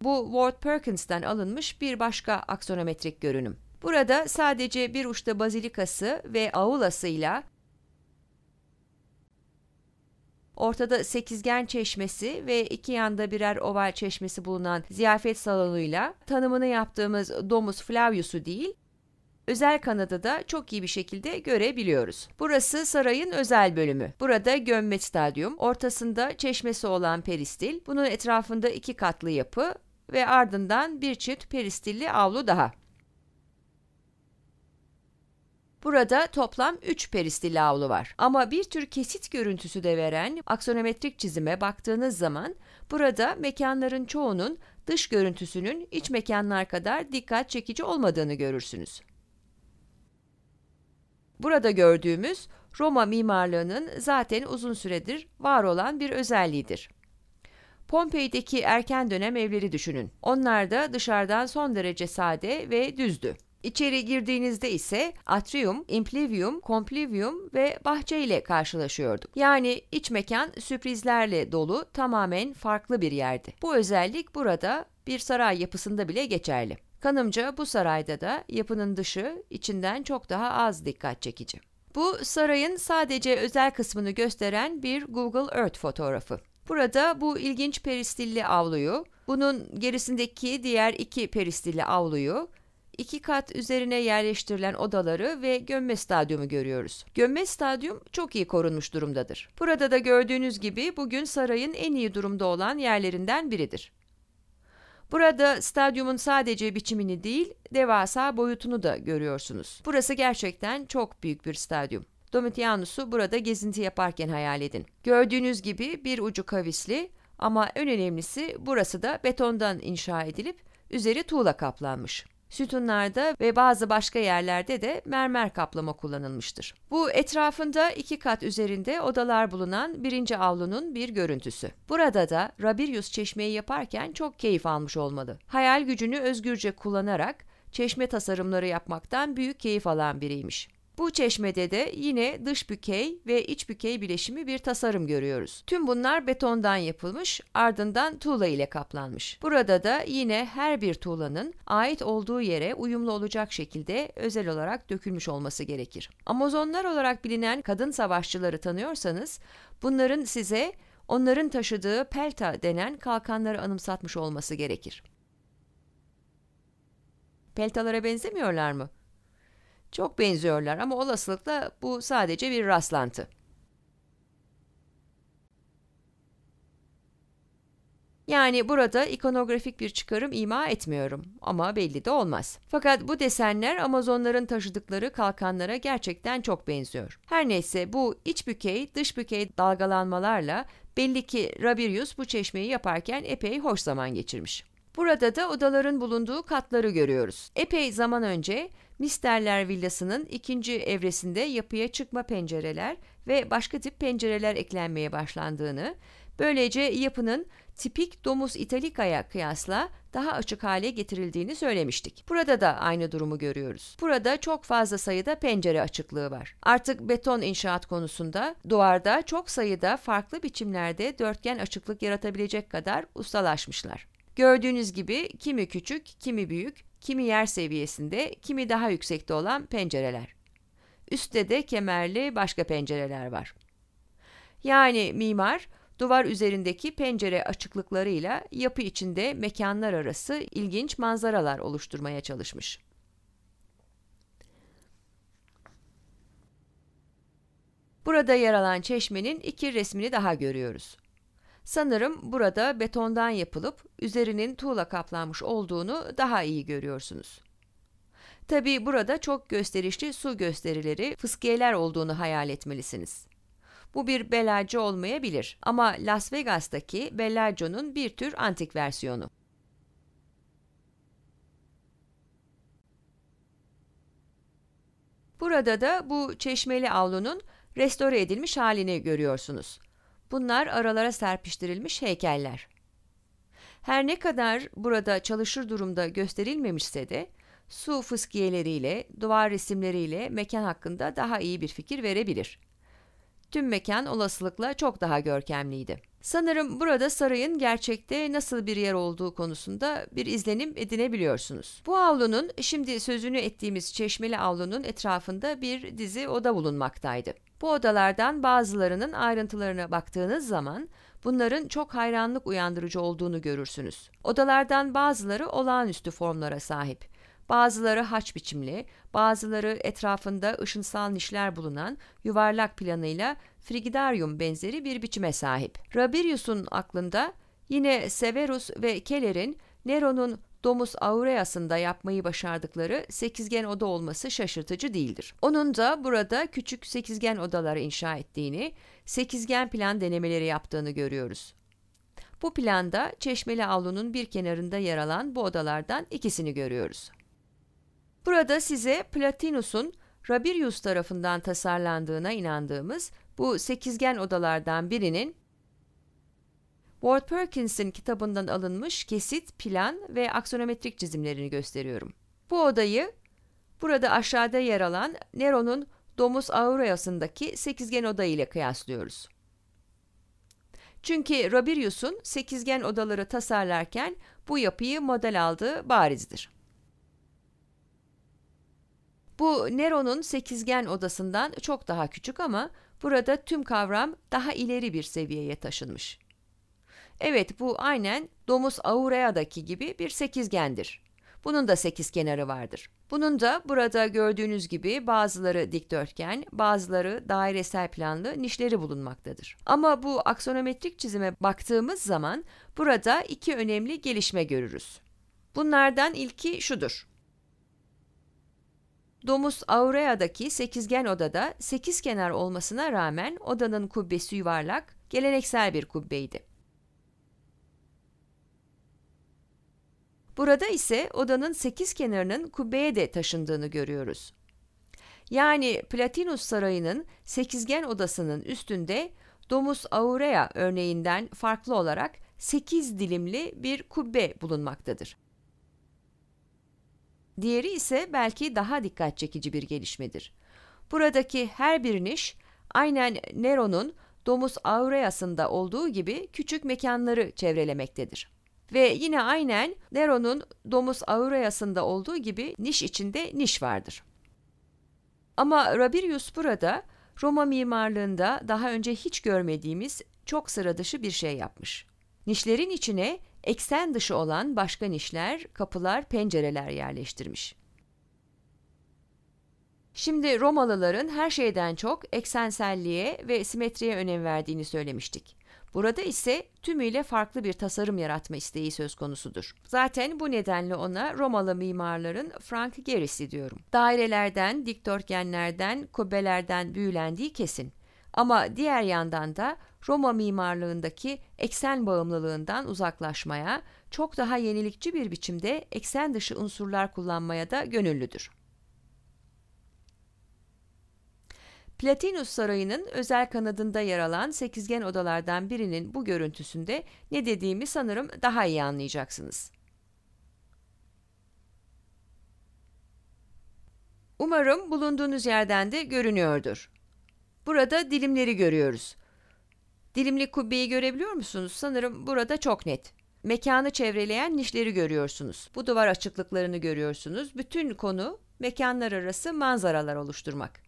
S1: Bu Ward Perkins'ten alınmış bir başka aksonometrik görünüm. Burada sadece bir uçta bazilikası ve aulasıyla Ortada sekizgen çeşmesi ve iki yanda birer oval çeşmesi bulunan ziyafet salonuyla tanımını yaptığımız Domus Flavius'u değil, özel kanadı da çok iyi bir şekilde görebiliyoruz. Burası sarayın özel bölümü. Burada gömme stadyum, ortasında çeşmesi olan peristil, bunun etrafında iki katlı yapı ve ardından bir çift peristilli avlu daha. Burada toplam 3 peristil avlu var. Ama bir tür kesit görüntüsü de veren aksonometrik çizime baktığınız zaman burada mekanların çoğunun dış görüntüsünün iç mekanlar kadar dikkat çekici olmadığını görürsünüz. Burada gördüğümüz Roma mimarlığının zaten uzun süredir var olan bir özelliğidir. Pompei'deki erken dönem evleri düşünün. Onlar da dışarıdan son derece sade ve düzdü. İçeri girdiğinizde ise atrium, implivium, complivium ve bahçe ile karşılaşıyorduk. Yani iç mekan sürprizlerle dolu tamamen farklı bir yerdi. Bu özellik burada bir saray yapısında bile geçerli. Kanımca bu sarayda da yapının dışı içinden çok daha az dikkat çekici. Bu sarayın sadece özel kısmını gösteren bir Google Earth fotoğrafı. Burada bu ilginç peristilli avluyu, bunun gerisindeki diğer iki peristilli avluyu iki kat üzerine yerleştirilen odaları ve gömme stadyumu görüyoruz. Gömme stadyum çok iyi korunmuş durumdadır. Burada da gördüğünüz gibi bugün sarayın en iyi durumda olan yerlerinden biridir. Burada stadyumun sadece biçimini değil, devasa boyutunu da görüyorsunuz. Burası gerçekten çok büyük bir stadyum. Domitianus'u burada gezinti yaparken hayal edin. Gördüğünüz gibi bir ucu kavisli ama en önemlisi burası da betondan inşa edilip üzeri tuğla kaplanmış sütunlarda ve bazı başka yerlerde de mermer kaplama kullanılmıştır. Bu etrafında iki kat üzerinde odalar bulunan birinci avlunun bir görüntüsü. Burada da Rabirius çeşmeyi yaparken çok keyif almış olmalı. Hayal gücünü özgürce kullanarak çeşme tasarımları yapmaktan büyük keyif alan biriymiş. Bu çeşmede de yine dış bükey ve iç bükey bileşimi bir tasarım görüyoruz. Tüm bunlar betondan yapılmış, ardından tuğla ile kaplanmış. Burada da yine her bir tuğlanın ait olduğu yere uyumlu olacak şekilde özel olarak dökülmüş olması gerekir. Amazonlar olarak bilinen kadın savaşçıları tanıyorsanız, bunların size onların taşıdığı pelta denen kalkanları anımsatmış olması gerekir. Peltalara benzemiyorlar mı? Çok benziyorlar ama olasılıkla bu sadece bir rastlantı. Yani burada ikonografik bir çıkarım ima etmiyorum ama belli de olmaz. Fakat bu desenler Amazonların taşıdıkları kalkanlara gerçekten çok benziyor. Her neyse bu iç bükey, dış bükey dalgalanmalarla belli ki Rabirius bu çeşmeyi yaparken epey hoş zaman geçirmiş. Burada da odaların bulunduğu katları görüyoruz. Epey zaman önce Misterler villasının ikinci evresinde yapıya çıkma pencereler ve başka tip pencereler eklenmeye başlandığını, böylece yapının tipik domuz italikaya kıyasla daha açık hale getirildiğini söylemiştik. Burada da aynı durumu görüyoruz. Burada çok fazla sayıda pencere açıklığı var. Artık beton inşaat konusunda duvarda çok sayıda farklı biçimlerde dörtgen açıklık yaratabilecek kadar ustalaşmışlar. Gördüğünüz gibi kimi küçük, kimi büyük kimi yer seviyesinde, kimi daha yüksekte olan pencereler. Üstte de kemerli başka pencereler var. Yani mimar duvar üzerindeki pencere açıklıklarıyla yapı içinde mekanlar arası ilginç manzaralar oluşturmaya çalışmış. Burada yer alan çeşmenin iki resmini daha görüyoruz. Sanırım burada betondan yapılıp üzerinin tuğla kaplanmış olduğunu daha iyi görüyorsunuz. Tabi burada çok gösterişli su gösterileri, fıskiyeler olduğunu hayal etmelisiniz. Bu bir Bellagio olmayabilir ama Las Vegas'taki Bellagio'nun bir tür antik versiyonu. Burada da bu çeşmeli avlunun restore edilmiş halini görüyorsunuz. Bunlar aralara serpiştirilmiş heykeller. Her ne kadar burada çalışır durumda gösterilmemişse de su fıskiyeleriyle, duvar resimleriyle mekan hakkında daha iyi bir fikir verebilir.'' tüm mekan olasılıkla çok daha görkemliydi. Sanırım burada sarayın gerçekte nasıl bir yer olduğu konusunda bir izlenim edinebiliyorsunuz. Bu avlunun şimdi sözünü ettiğimiz çeşmeli avlunun etrafında bir dizi oda bulunmaktaydı. Bu odalardan bazılarının ayrıntılarına baktığınız zaman bunların çok hayranlık uyandırıcı olduğunu görürsünüz. Odalardan bazıları olağanüstü formlara sahip. Bazıları haç biçimli, bazıları etrafında ışınsal nişler bulunan yuvarlak planıyla frigidaryum benzeri bir biçime sahip. Rabirius'un aklında yine Severus ve Keller'in Nero'nun Domus Aureas'ında yapmayı başardıkları sekizgen oda olması şaşırtıcı değildir. Onun da burada küçük sekizgen odaları inşa ettiğini, sekizgen plan denemeleri yaptığını görüyoruz. Bu planda çeşmeli avlunun bir kenarında yer alan bu odalardan ikisini görüyoruz. Burada size Platinus'un Rabirius tarafından tasarlandığına inandığımız bu sekizgen odalardan birinin Ward Perkins'in kitabından alınmış kesit, plan ve aksonometrik çizimlerini gösteriyorum. Bu odayı burada aşağıda yer alan Nero'nun Domus Aureus'undaki sekizgen oda ile kıyaslıyoruz. Çünkü Rabirius'un sekizgen odaları tasarlarken bu yapıyı model aldığı barizdir. Bu Nero'nun sekizgen odasından çok daha küçük ama burada tüm kavram daha ileri bir seviyeye taşınmış. Evet bu aynen Domus Aurea'daki gibi bir sekizgendir. Bunun da sekiz kenarı vardır. Bunun da burada gördüğünüz gibi bazıları dikdörtgen, bazıları dairesel planlı nişleri bulunmaktadır. Ama bu aksonometrik çizime baktığımız zaman burada iki önemli gelişme görürüz. Bunlardan ilki şudur. Domus Aurea'daki sekizgen odada sekiz kenar olmasına rağmen odanın kubbesi yuvarlak, geleneksel bir kubbeydi. Burada ise odanın sekiz kenarının kubbeye de taşındığını görüyoruz. Yani Platinus Sarayı'nın sekizgen odasının üstünde Domus Aurea örneğinden farklı olarak sekiz dilimli bir kubbe bulunmaktadır. Diğeri ise belki daha dikkat çekici bir gelişmedir. Buradaki her bir niş aynen Nero'nun Domus Aureas'ında olduğu gibi küçük mekanları çevrelemektedir. Ve yine aynen Nero'nun Domus Aureas'ında olduğu gibi niş içinde niş vardır. Ama Rabirius burada Roma mimarlığında daha önce hiç görmediğimiz çok sıra dışı bir şey yapmış. Nişlerin içine eksen dışı olan başka nişler, kapılar, pencereler yerleştirmiş. Şimdi Romalıların her şeyden çok eksenselliğe ve simetriye önem verdiğini söylemiştik. Burada ise tümüyle farklı bir tasarım yaratma isteği söz konusudur. Zaten bu nedenle ona Romalı mimarların Frank Gerisi diyorum. Dairelerden, dikdörtgenlerden, kubbelerden büyülendiği kesin. Ama diğer yandan da Roma mimarlığındaki eksen bağımlılığından uzaklaşmaya, çok daha yenilikçi bir biçimde eksen dışı unsurlar kullanmaya da gönüllüdür. Platinus Sarayı'nın özel kanadında yer alan sekizgen odalardan birinin bu görüntüsünde ne dediğimi sanırım daha iyi anlayacaksınız. Umarım bulunduğunuz yerden de görünüyordur. Burada dilimleri görüyoruz. Dilimli kubbeyi görebiliyor musunuz? Sanırım burada çok net. Mekanı çevreleyen nişleri görüyorsunuz. Bu duvar açıklıklarını görüyorsunuz. Bütün konu mekanlar arası manzaralar oluşturmak.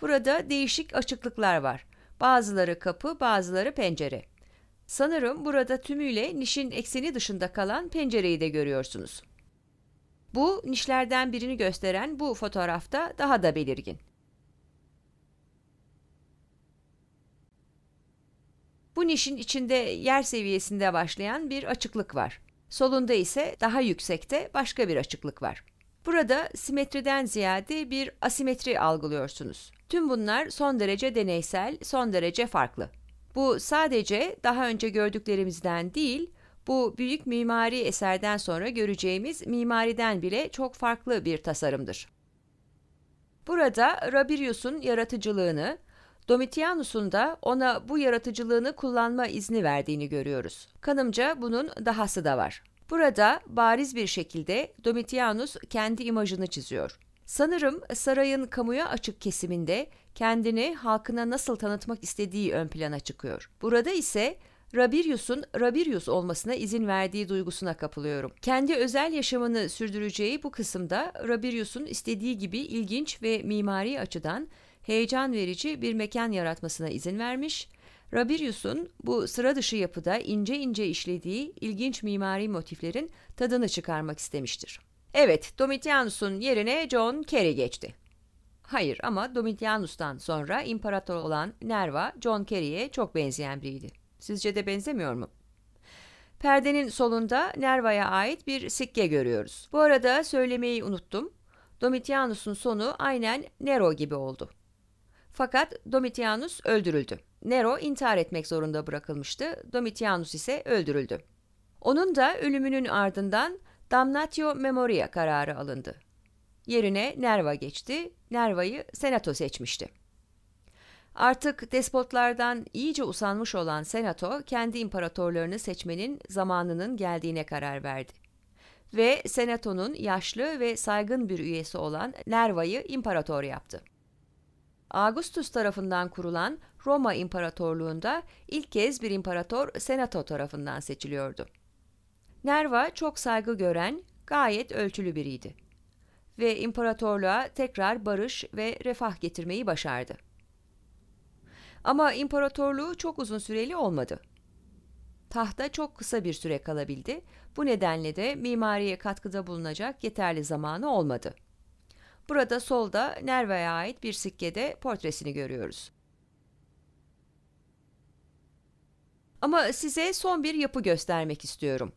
S1: Burada değişik açıklıklar var. Bazıları kapı, bazıları pencere. Sanırım burada tümüyle nişin ekseni dışında kalan pencereyi de görüyorsunuz. Bu nişlerden birini gösteren bu fotoğrafta daha da belirgin. Bu nişin içinde yer seviyesinde başlayan bir açıklık var. Solunda ise daha yüksekte başka bir açıklık var. Burada simetriden ziyade bir asimetri algılıyorsunuz. Tüm bunlar son derece deneysel, son derece farklı. Bu sadece daha önce gördüklerimizden değil, bu büyük mimari eserden sonra göreceğimiz mimariden bile çok farklı bir tasarımdır. Burada Rabirius'un yaratıcılığını, Domitianus'un da ona bu yaratıcılığını kullanma izni verdiğini görüyoruz. Kanımca bunun dahası da var. Burada bariz bir şekilde Domitianus kendi imajını çiziyor. Sanırım sarayın kamuya açık kesiminde kendini halkına nasıl tanıtmak istediği ön plana çıkıyor. Burada ise Rabirius'un Rabirius olmasına izin verdiği duygusuna kapılıyorum. Kendi özel yaşamını sürdüreceği bu kısımda Rabirius'un istediği gibi ilginç ve mimari açıdan heyecan verici bir mekan yaratmasına izin vermiş, Rabirius'un bu sıra dışı yapıda ince ince işlediği ilginç mimari motiflerin tadını çıkarmak istemiştir. Evet, Domitianus'un yerine John Kerry geçti. Hayır ama Domitianus'tan sonra imparator olan Nerva, John Kerry'e çok benzeyen biriydi. Sizce de benzemiyor mu? Perdenin solunda Nerva'ya ait bir sikke görüyoruz. Bu arada söylemeyi unuttum. Domitianus'un sonu aynen Nero gibi oldu. Fakat Domitianus öldürüldü. Nero intihar etmek zorunda bırakılmıştı. Domitianus ise öldürüldü. Onun da ölümünün ardından damnatio memoria kararı alındı. Yerine Nerva geçti. Nerva'yı senato seçmişti. Artık despotlardan iyice usanmış olan senato kendi imparatorlarını seçmenin zamanının geldiğine karar verdi. Ve senatonun yaşlı ve saygın bir üyesi olan Nerva'yı imparator yaptı. Augustus tarafından kurulan Roma İmparatorluğu'nda ilk kez bir imparator senato tarafından seçiliyordu. Nerva çok saygı gören, gayet ölçülü biriydi ve imparatorluğa tekrar barış ve refah getirmeyi başardı. Ama imparatorluğu çok uzun süreli olmadı. Tahta çok kısa bir süre kalabildi. Bu nedenle de mimariye katkıda bulunacak yeterli zamanı olmadı. Burada solda Nerva'ya ait bir sikkede portresini görüyoruz. Ama size son bir yapı göstermek istiyorum.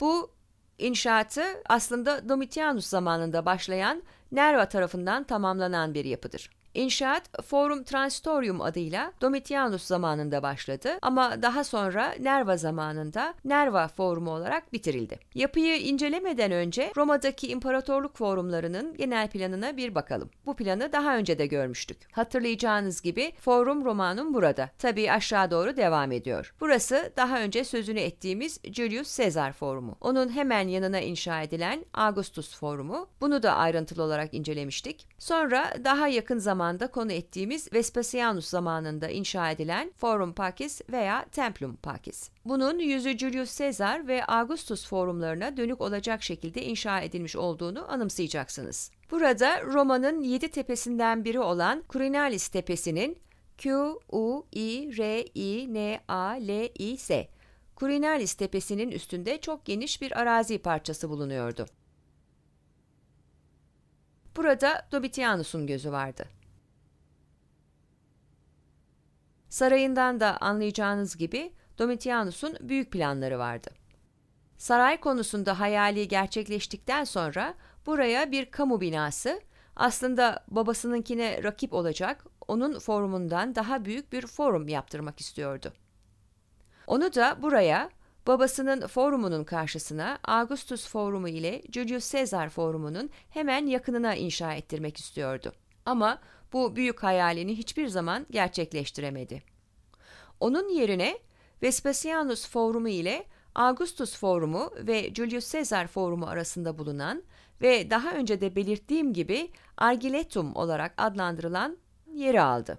S1: Bu inşaatı aslında Domitianus zamanında başlayan Nerva tarafından tamamlanan bir yapıdır. İnşaat Forum Transitorium adıyla Domitianus zamanında başladı ama daha sonra Nerva zamanında Nerva Forumu olarak bitirildi. Yapıyı incelemeden önce Roma'daki imparatorluk forumlarının genel planına bir bakalım. Bu planı daha önce de görmüştük. Hatırlayacağınız gibi Forum Romanum burada. Tabii aşağı doğru devam ediyor. Burası daha önce sözünü ettiğimiz Julius Caesar Forumu. Onun hemen yanına inşa edilen Augustus Forumu. Bunu da ayrıntılı olarak incelemiştik. Sonra daha yakın zamanda zamanda konu ettiğimiz Vespasianus zamanında inşa edilen Forum Pacis veya Templum Pacis. Bunun yüzü Julius Caesar ve Augustus forumlarına dönük olacak şekilde inşa edilmiş olduğunu anımsayacaksınız. Burada Roma'nın yedi tepesinden biri olan Curinalis tepesinin Q, U, I, R, I, N, A, L, I, S Kurinalis tepesinin üstünde çok geniş bir arazi parçası bulunuyordu. Burada Dobitianus'un gözü vardı. Sarayından da anlayacağınız gibi Domitianus'un büyük planları vardı. Saray konusunda hayali gerçekleştikten sonra buraya bir kamu binası, aslında babasınınkine rakip olacak onun forumundan daha büyük bir forum yaptırmak istiyordu. Onu da buraya babasının forumunun karşısına Augustus forumu ile Julius Caesar forumunun hemen yakınına inşa ettirmek istiyordu. Ama bu büyük hayalini hiçbir zaman gerçekleştiremedi. Onun yerine Vespasianus Forumu ile Augustus Forumu ve Julius Caesar Forumu arasında bulunan ve daha önce de belirttiğim gibi Argiletum olarak adlandırılan yeri aldı.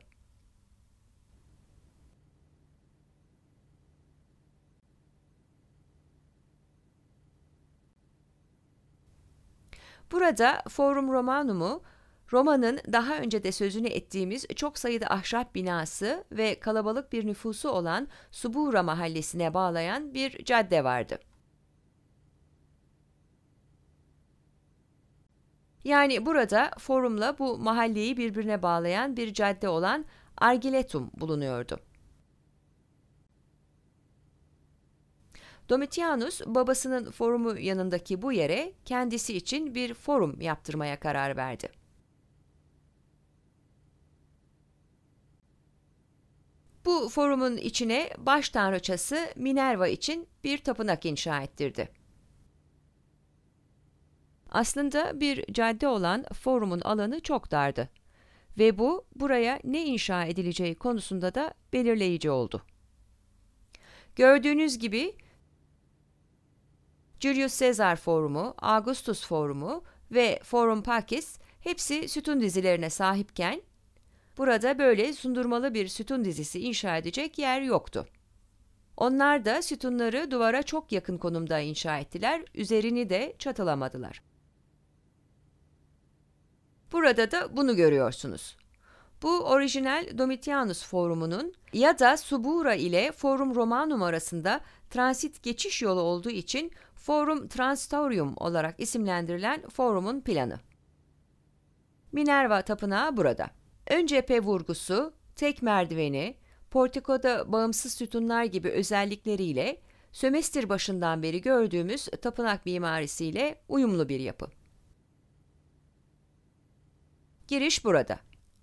S1: Burada Forum Romanum'u Roma'nın daha önce de sözünü ettiğimiz çok sayıda ahşap binası ve kalabalık bir nüfusu olan Subura mahallesine bağlayan bir cadde vardı. Yani burada forumla bu mahalleyi birbirine bağlayan bir cadde olan Argiletum bulunuyordu. Domitianus babasının forumu yanındaki bu yere kendisi için bir forum yaptırmaya karar verdi. Bu forumun içine baş tanrıçası Minerva için bir tapınak inşa ettirdi. Aslında bir cadde olan forumun alanı çok dardı ve bu buraya ne inşa edileceği konusunda da belirleyici oldu. Gördüğünüz gibi Julius Caesar Forumu, Augustus Forumu ve Forum Pakis hepsi sütun dizilerine sahipken Burada böyle sundurmalı bir sütun dizisi inşa edecek yer yoktu. Onlar da sütunları duvara çok yakın konumda inşa ettiler, üzerini de çatılamadılar. Burada da bunu görüyorsunuz. Bu orijinal Domitianus Forumu'nun ya da Subura ile Forum Romanum arasında transit geçiş yolu olduğu için Forum Transitorium olarak isimlendirilen forumun planı. Minerva Tapınağı burada. Ön cephe vurgusu, tek merdiveni, portikoda bağımsız sütunlar gibi özellikleriyle sömestr başından beri gördüğümüz tapınak mimarisiyle uyumlu bir yapı. Giriş burada.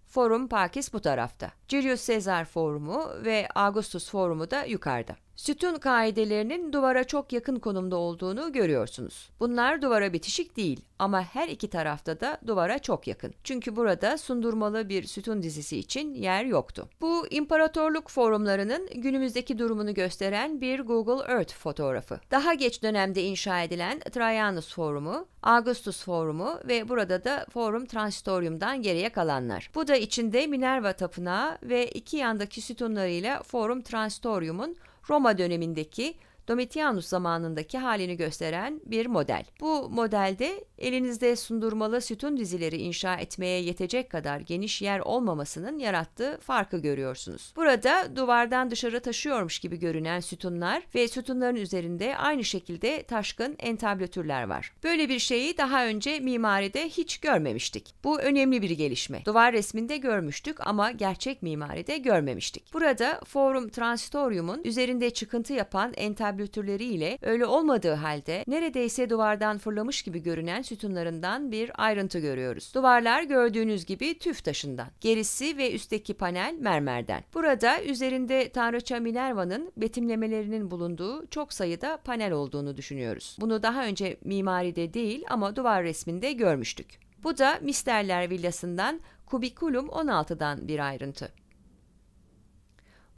S1: Forum Pakis bu tarafta. Julius Caesar Forumu ve Augustus Forumu da yukarıda. Sütun kaidelerinin duvara çok yakın konumda olduğunu görüyorsunuz. Bunlar duvara bitişik değil ama her iki tarafta da duvara çok yakın. Çünkü burada sundurmalı bir sütun dizisi için yer yoktu. Bu imparatorluk forumlarının günümüzdeki durumunu gösteren bir Google Earth fotoğrafı. Daha geç dönemde inşa edilen Trajanus Forumu, Augustus Forumu ve burada da Forum Transitorium'dan geriye kalanlar. Bu da içinde Minerva Tapınağı ve iki yandaki sütunlarıyla Forum Transitorium'un Roma dönemindeki Domitianus zamanındaki halini gösteren bir model. Bu modelde elinizde sundurmalı sütun dizileri inşa etmeye yetecek kadar geniş yer olmamasının yarattığı farkı görüyorsunuz. Burada duvardan dışarı taşıyormuş gibi görünen sütunlar ve sütunların üzerinde aynı şekilde taşkın entablatürler var. Böyle bir şeyi daha önce mimaride hiç görmemiştik. Bu önemli bir gelişme. Duvar resminde görmüştük ama gerçek mimaride görmemiştik. Burada Forum Transitorium'un üzerinde çıkıntı yapan entablatürler karbonkarbütürleriyle öyle olmadığı halde neredeyse duvardan fırlamış gibi görünen sütunlarından bir ayrıntı görüyoruz. Duvarlar gördüğünüz gibi tüf taşından. Gerisi ve üstteki panel mermerden. Burada üzerinde Tanrıça Minerva'nın betimlemelerinin bulunduğu çok sayıda panel olduğunu düşünüyoruz. Bunu daha önce mimaride değil ama duvar resminde görmüştük. Bu da Misterler Villası'ndan Kubikulum 16'dan bir ayrıntı.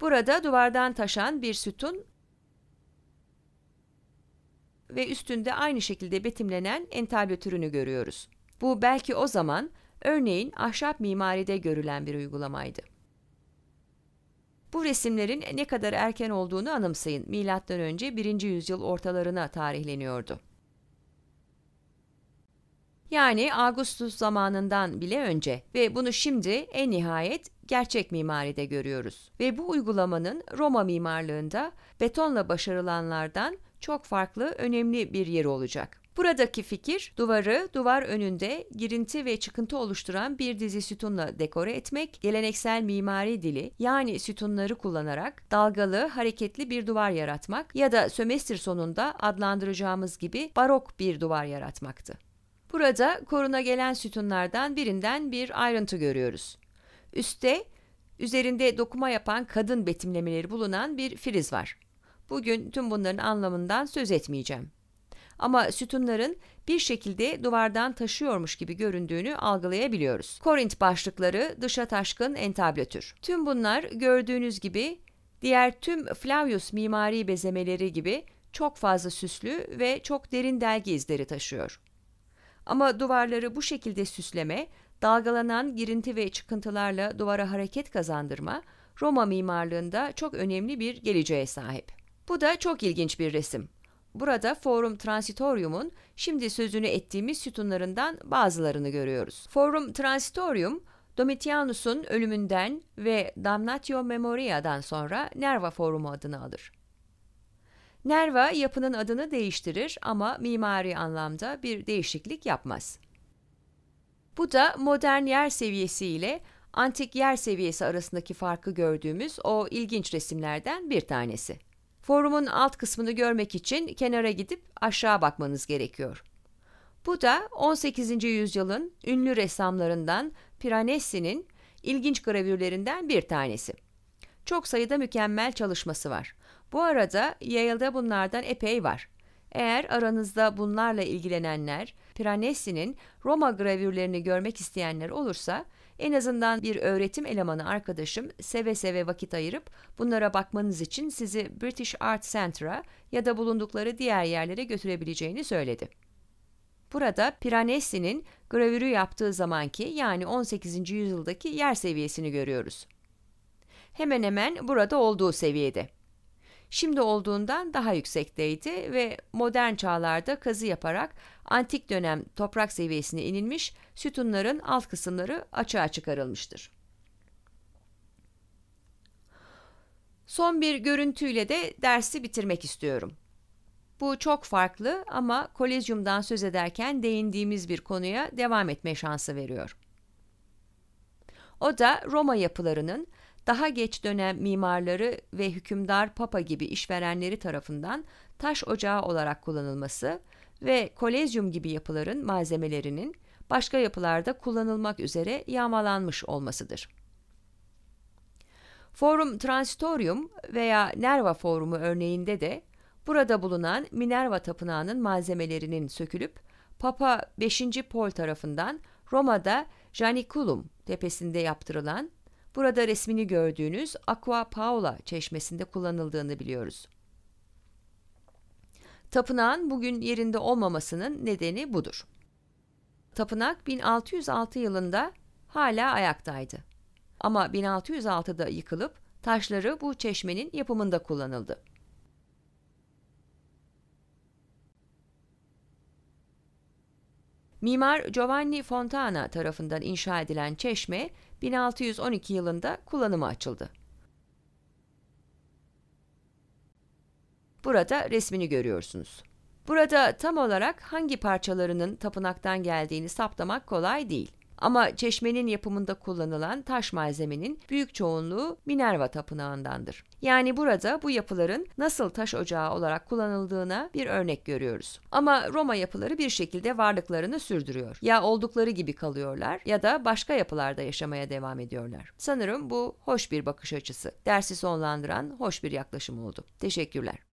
S1: Burada duvardan taşan bir sütun ve üstünde aynı şekilde betimlenen entalbe türünü görüyoruz. Bu belki o zaman örneğin ahşap mimaride görülen bir uygulamaydı. Bu resimlerin ne kadar erken olduğunu anımsayın. Milattan önce 1. yüzyıl ortalarına tarihleniyordu. Yani Augustus zamanından bile önce ve bunu şimdi en nihayet gerçek mimaride görüyoruz. Ve bu uygulamanın Roma mimarlığında betonla başarılanlardan çok farklı, önemli bir yeri olacak. Buradaki fikir duvarı duvar önünde girinti ve çıkıntı oluşturan bir dizi sütunla dekore etmek, geleneksel mimari dili yani sütunları kullanarak dalgalı, hareketli bir duvar yaratmak ya da sömestr sonunda adlandıracağımız gibi barok bir duvar yaratmaktı. Burada koruna gelen sütunlardan birinden bir ayrıntı görüyoruz. Üste üzerinde dokuma yapan kadın betimlemeleri bulunan bir friz var. Bugün tüm bunların anlamından söz etmeyeceğim. Ama sütunların bir şekilde duvardan taşıyormuş gibi göründüğünü algılayabiliyoruz. Korint başlıkları dışa taşkın entablatür. Tüm bunlar gördüğünüz gibi diğer tüm Flavius mimari bezemeleri gibi çok fazla süslü ve çok derin delgi izleri taşıyor. Ama duvarları bu şekilde süsleme, dalgalanan girinti ve çıkıntılarla duvara hareket kazandırma, Roma mimarlığında çok önemli bir geleceğe sahip. Bu da çok ilginç bir resim. Burada Forum Transitorium'un şimdi sözünü ettiğimiz sütunlarından bazılarını görüyoruz. Forum Transitorium, Domitianus'un ölümünden ve Damnatio Memoria'dan sonra Nerva Forumu adını alır. Nerva yapının adını değiştirir ama mimari anlamda bir değişiklik yapmaz. Bu da modern yer seviyesi ile antik yer seviyesi arasındaki farkı gördüğümüz o ilginç resimlerden bir tanesi. Forumun alt kısmını görmek için kenara gidip aşağı bakmanız gerekiyor. Bu da 18. yüzyılın ünlü ressamlarından Piranesi'nin ilginç gravürlerinden bir tanesi. Çok sayıda mükemmel çalışması var. Bu arada Yale'da bunlardan epey var. Eğer aranızda bunlarla ilgilenenler, Piranesi'nin Roma gravürlerini görmek isteyenler olursa en azından bir öğretim elemanı arkadaşım seve seve vakit ayırıp bunlara bakmanız için sizi British Art Center'a ya da bulundukları diğer yerlere götürebileceğini söyledi. Burada Piranesi'nin gravürü yaptığı zamanki yani 18. yüzyıldaki yer seviyesini görüyoruz. Hemen hemen burada olduğu seviyede şimdi olduğundan daha yüksekteydi ve modern çağlarda kazı yaparak antik dönem toprak seviyesine inilmiş sütunların alt kısımları açığa çıkarılmıştır. Son bir görüntüyle de dersi bitirmek istiyorum. Bu çok farklı ama kolezyumdan söz ederken değindiğimiz bir konuya devam etme şansı veriyor. O da Roma yapılarının daha geç dönem mimarları ve hükümdar papa gibi işverenleri tarafından taş ocağı olarak kullanılması ve kolezyum gibi yapıların malzemelerinin başka yapılarda kullanılmak üzere yağmalanmış olmasıdır. Forum Transitorium veya Nerva Forumu örneğinde de burada bulunan Minerva Tapınağı'nın malzemelerinin sökülüp Papa 5. Pol tarafından Roma'da Janiculum tepesinde yaptırılan Burada resmini gördüğünüz Aqua Paola çeşmesinde kullanıldığını biliyoruz. Tapınağın bugün yerinde olmamasının nedeni budur. Tapınak 1606 yılında hala ayaktaydı. Ama 1606'da yıkılıp taşları bu çeşmenin yapımında kullanıldı. Mimar Giovanni Fontana tarafından inşa edilen çeşme 1612 yılında kullanıma açıldı. Burada resmini görüyorsunuz. Burada tam olarak hangi parçalarının tapınaktan geldiğini saptamak kolay değil. Ama çeşmenin yapımında kullanılan taş malzemenin büyük çoğunluğu Minerva tapınağındandır. Yani burada bu yapıların nasıl taş ocağı olarak kullanıldığına bir örnek görüyoruz. Ama Roma yapıları bir şekilde varlıklarını sürdürüyor. Ya oldukları gibi kalıyorlar ya da başka yapılarda yaşamaya devam ediyorlar. Sanırım bu hoş bir bakış açısı. Dersi sonlandıran hoş bir yaklaşım oldu. Teşekkürler.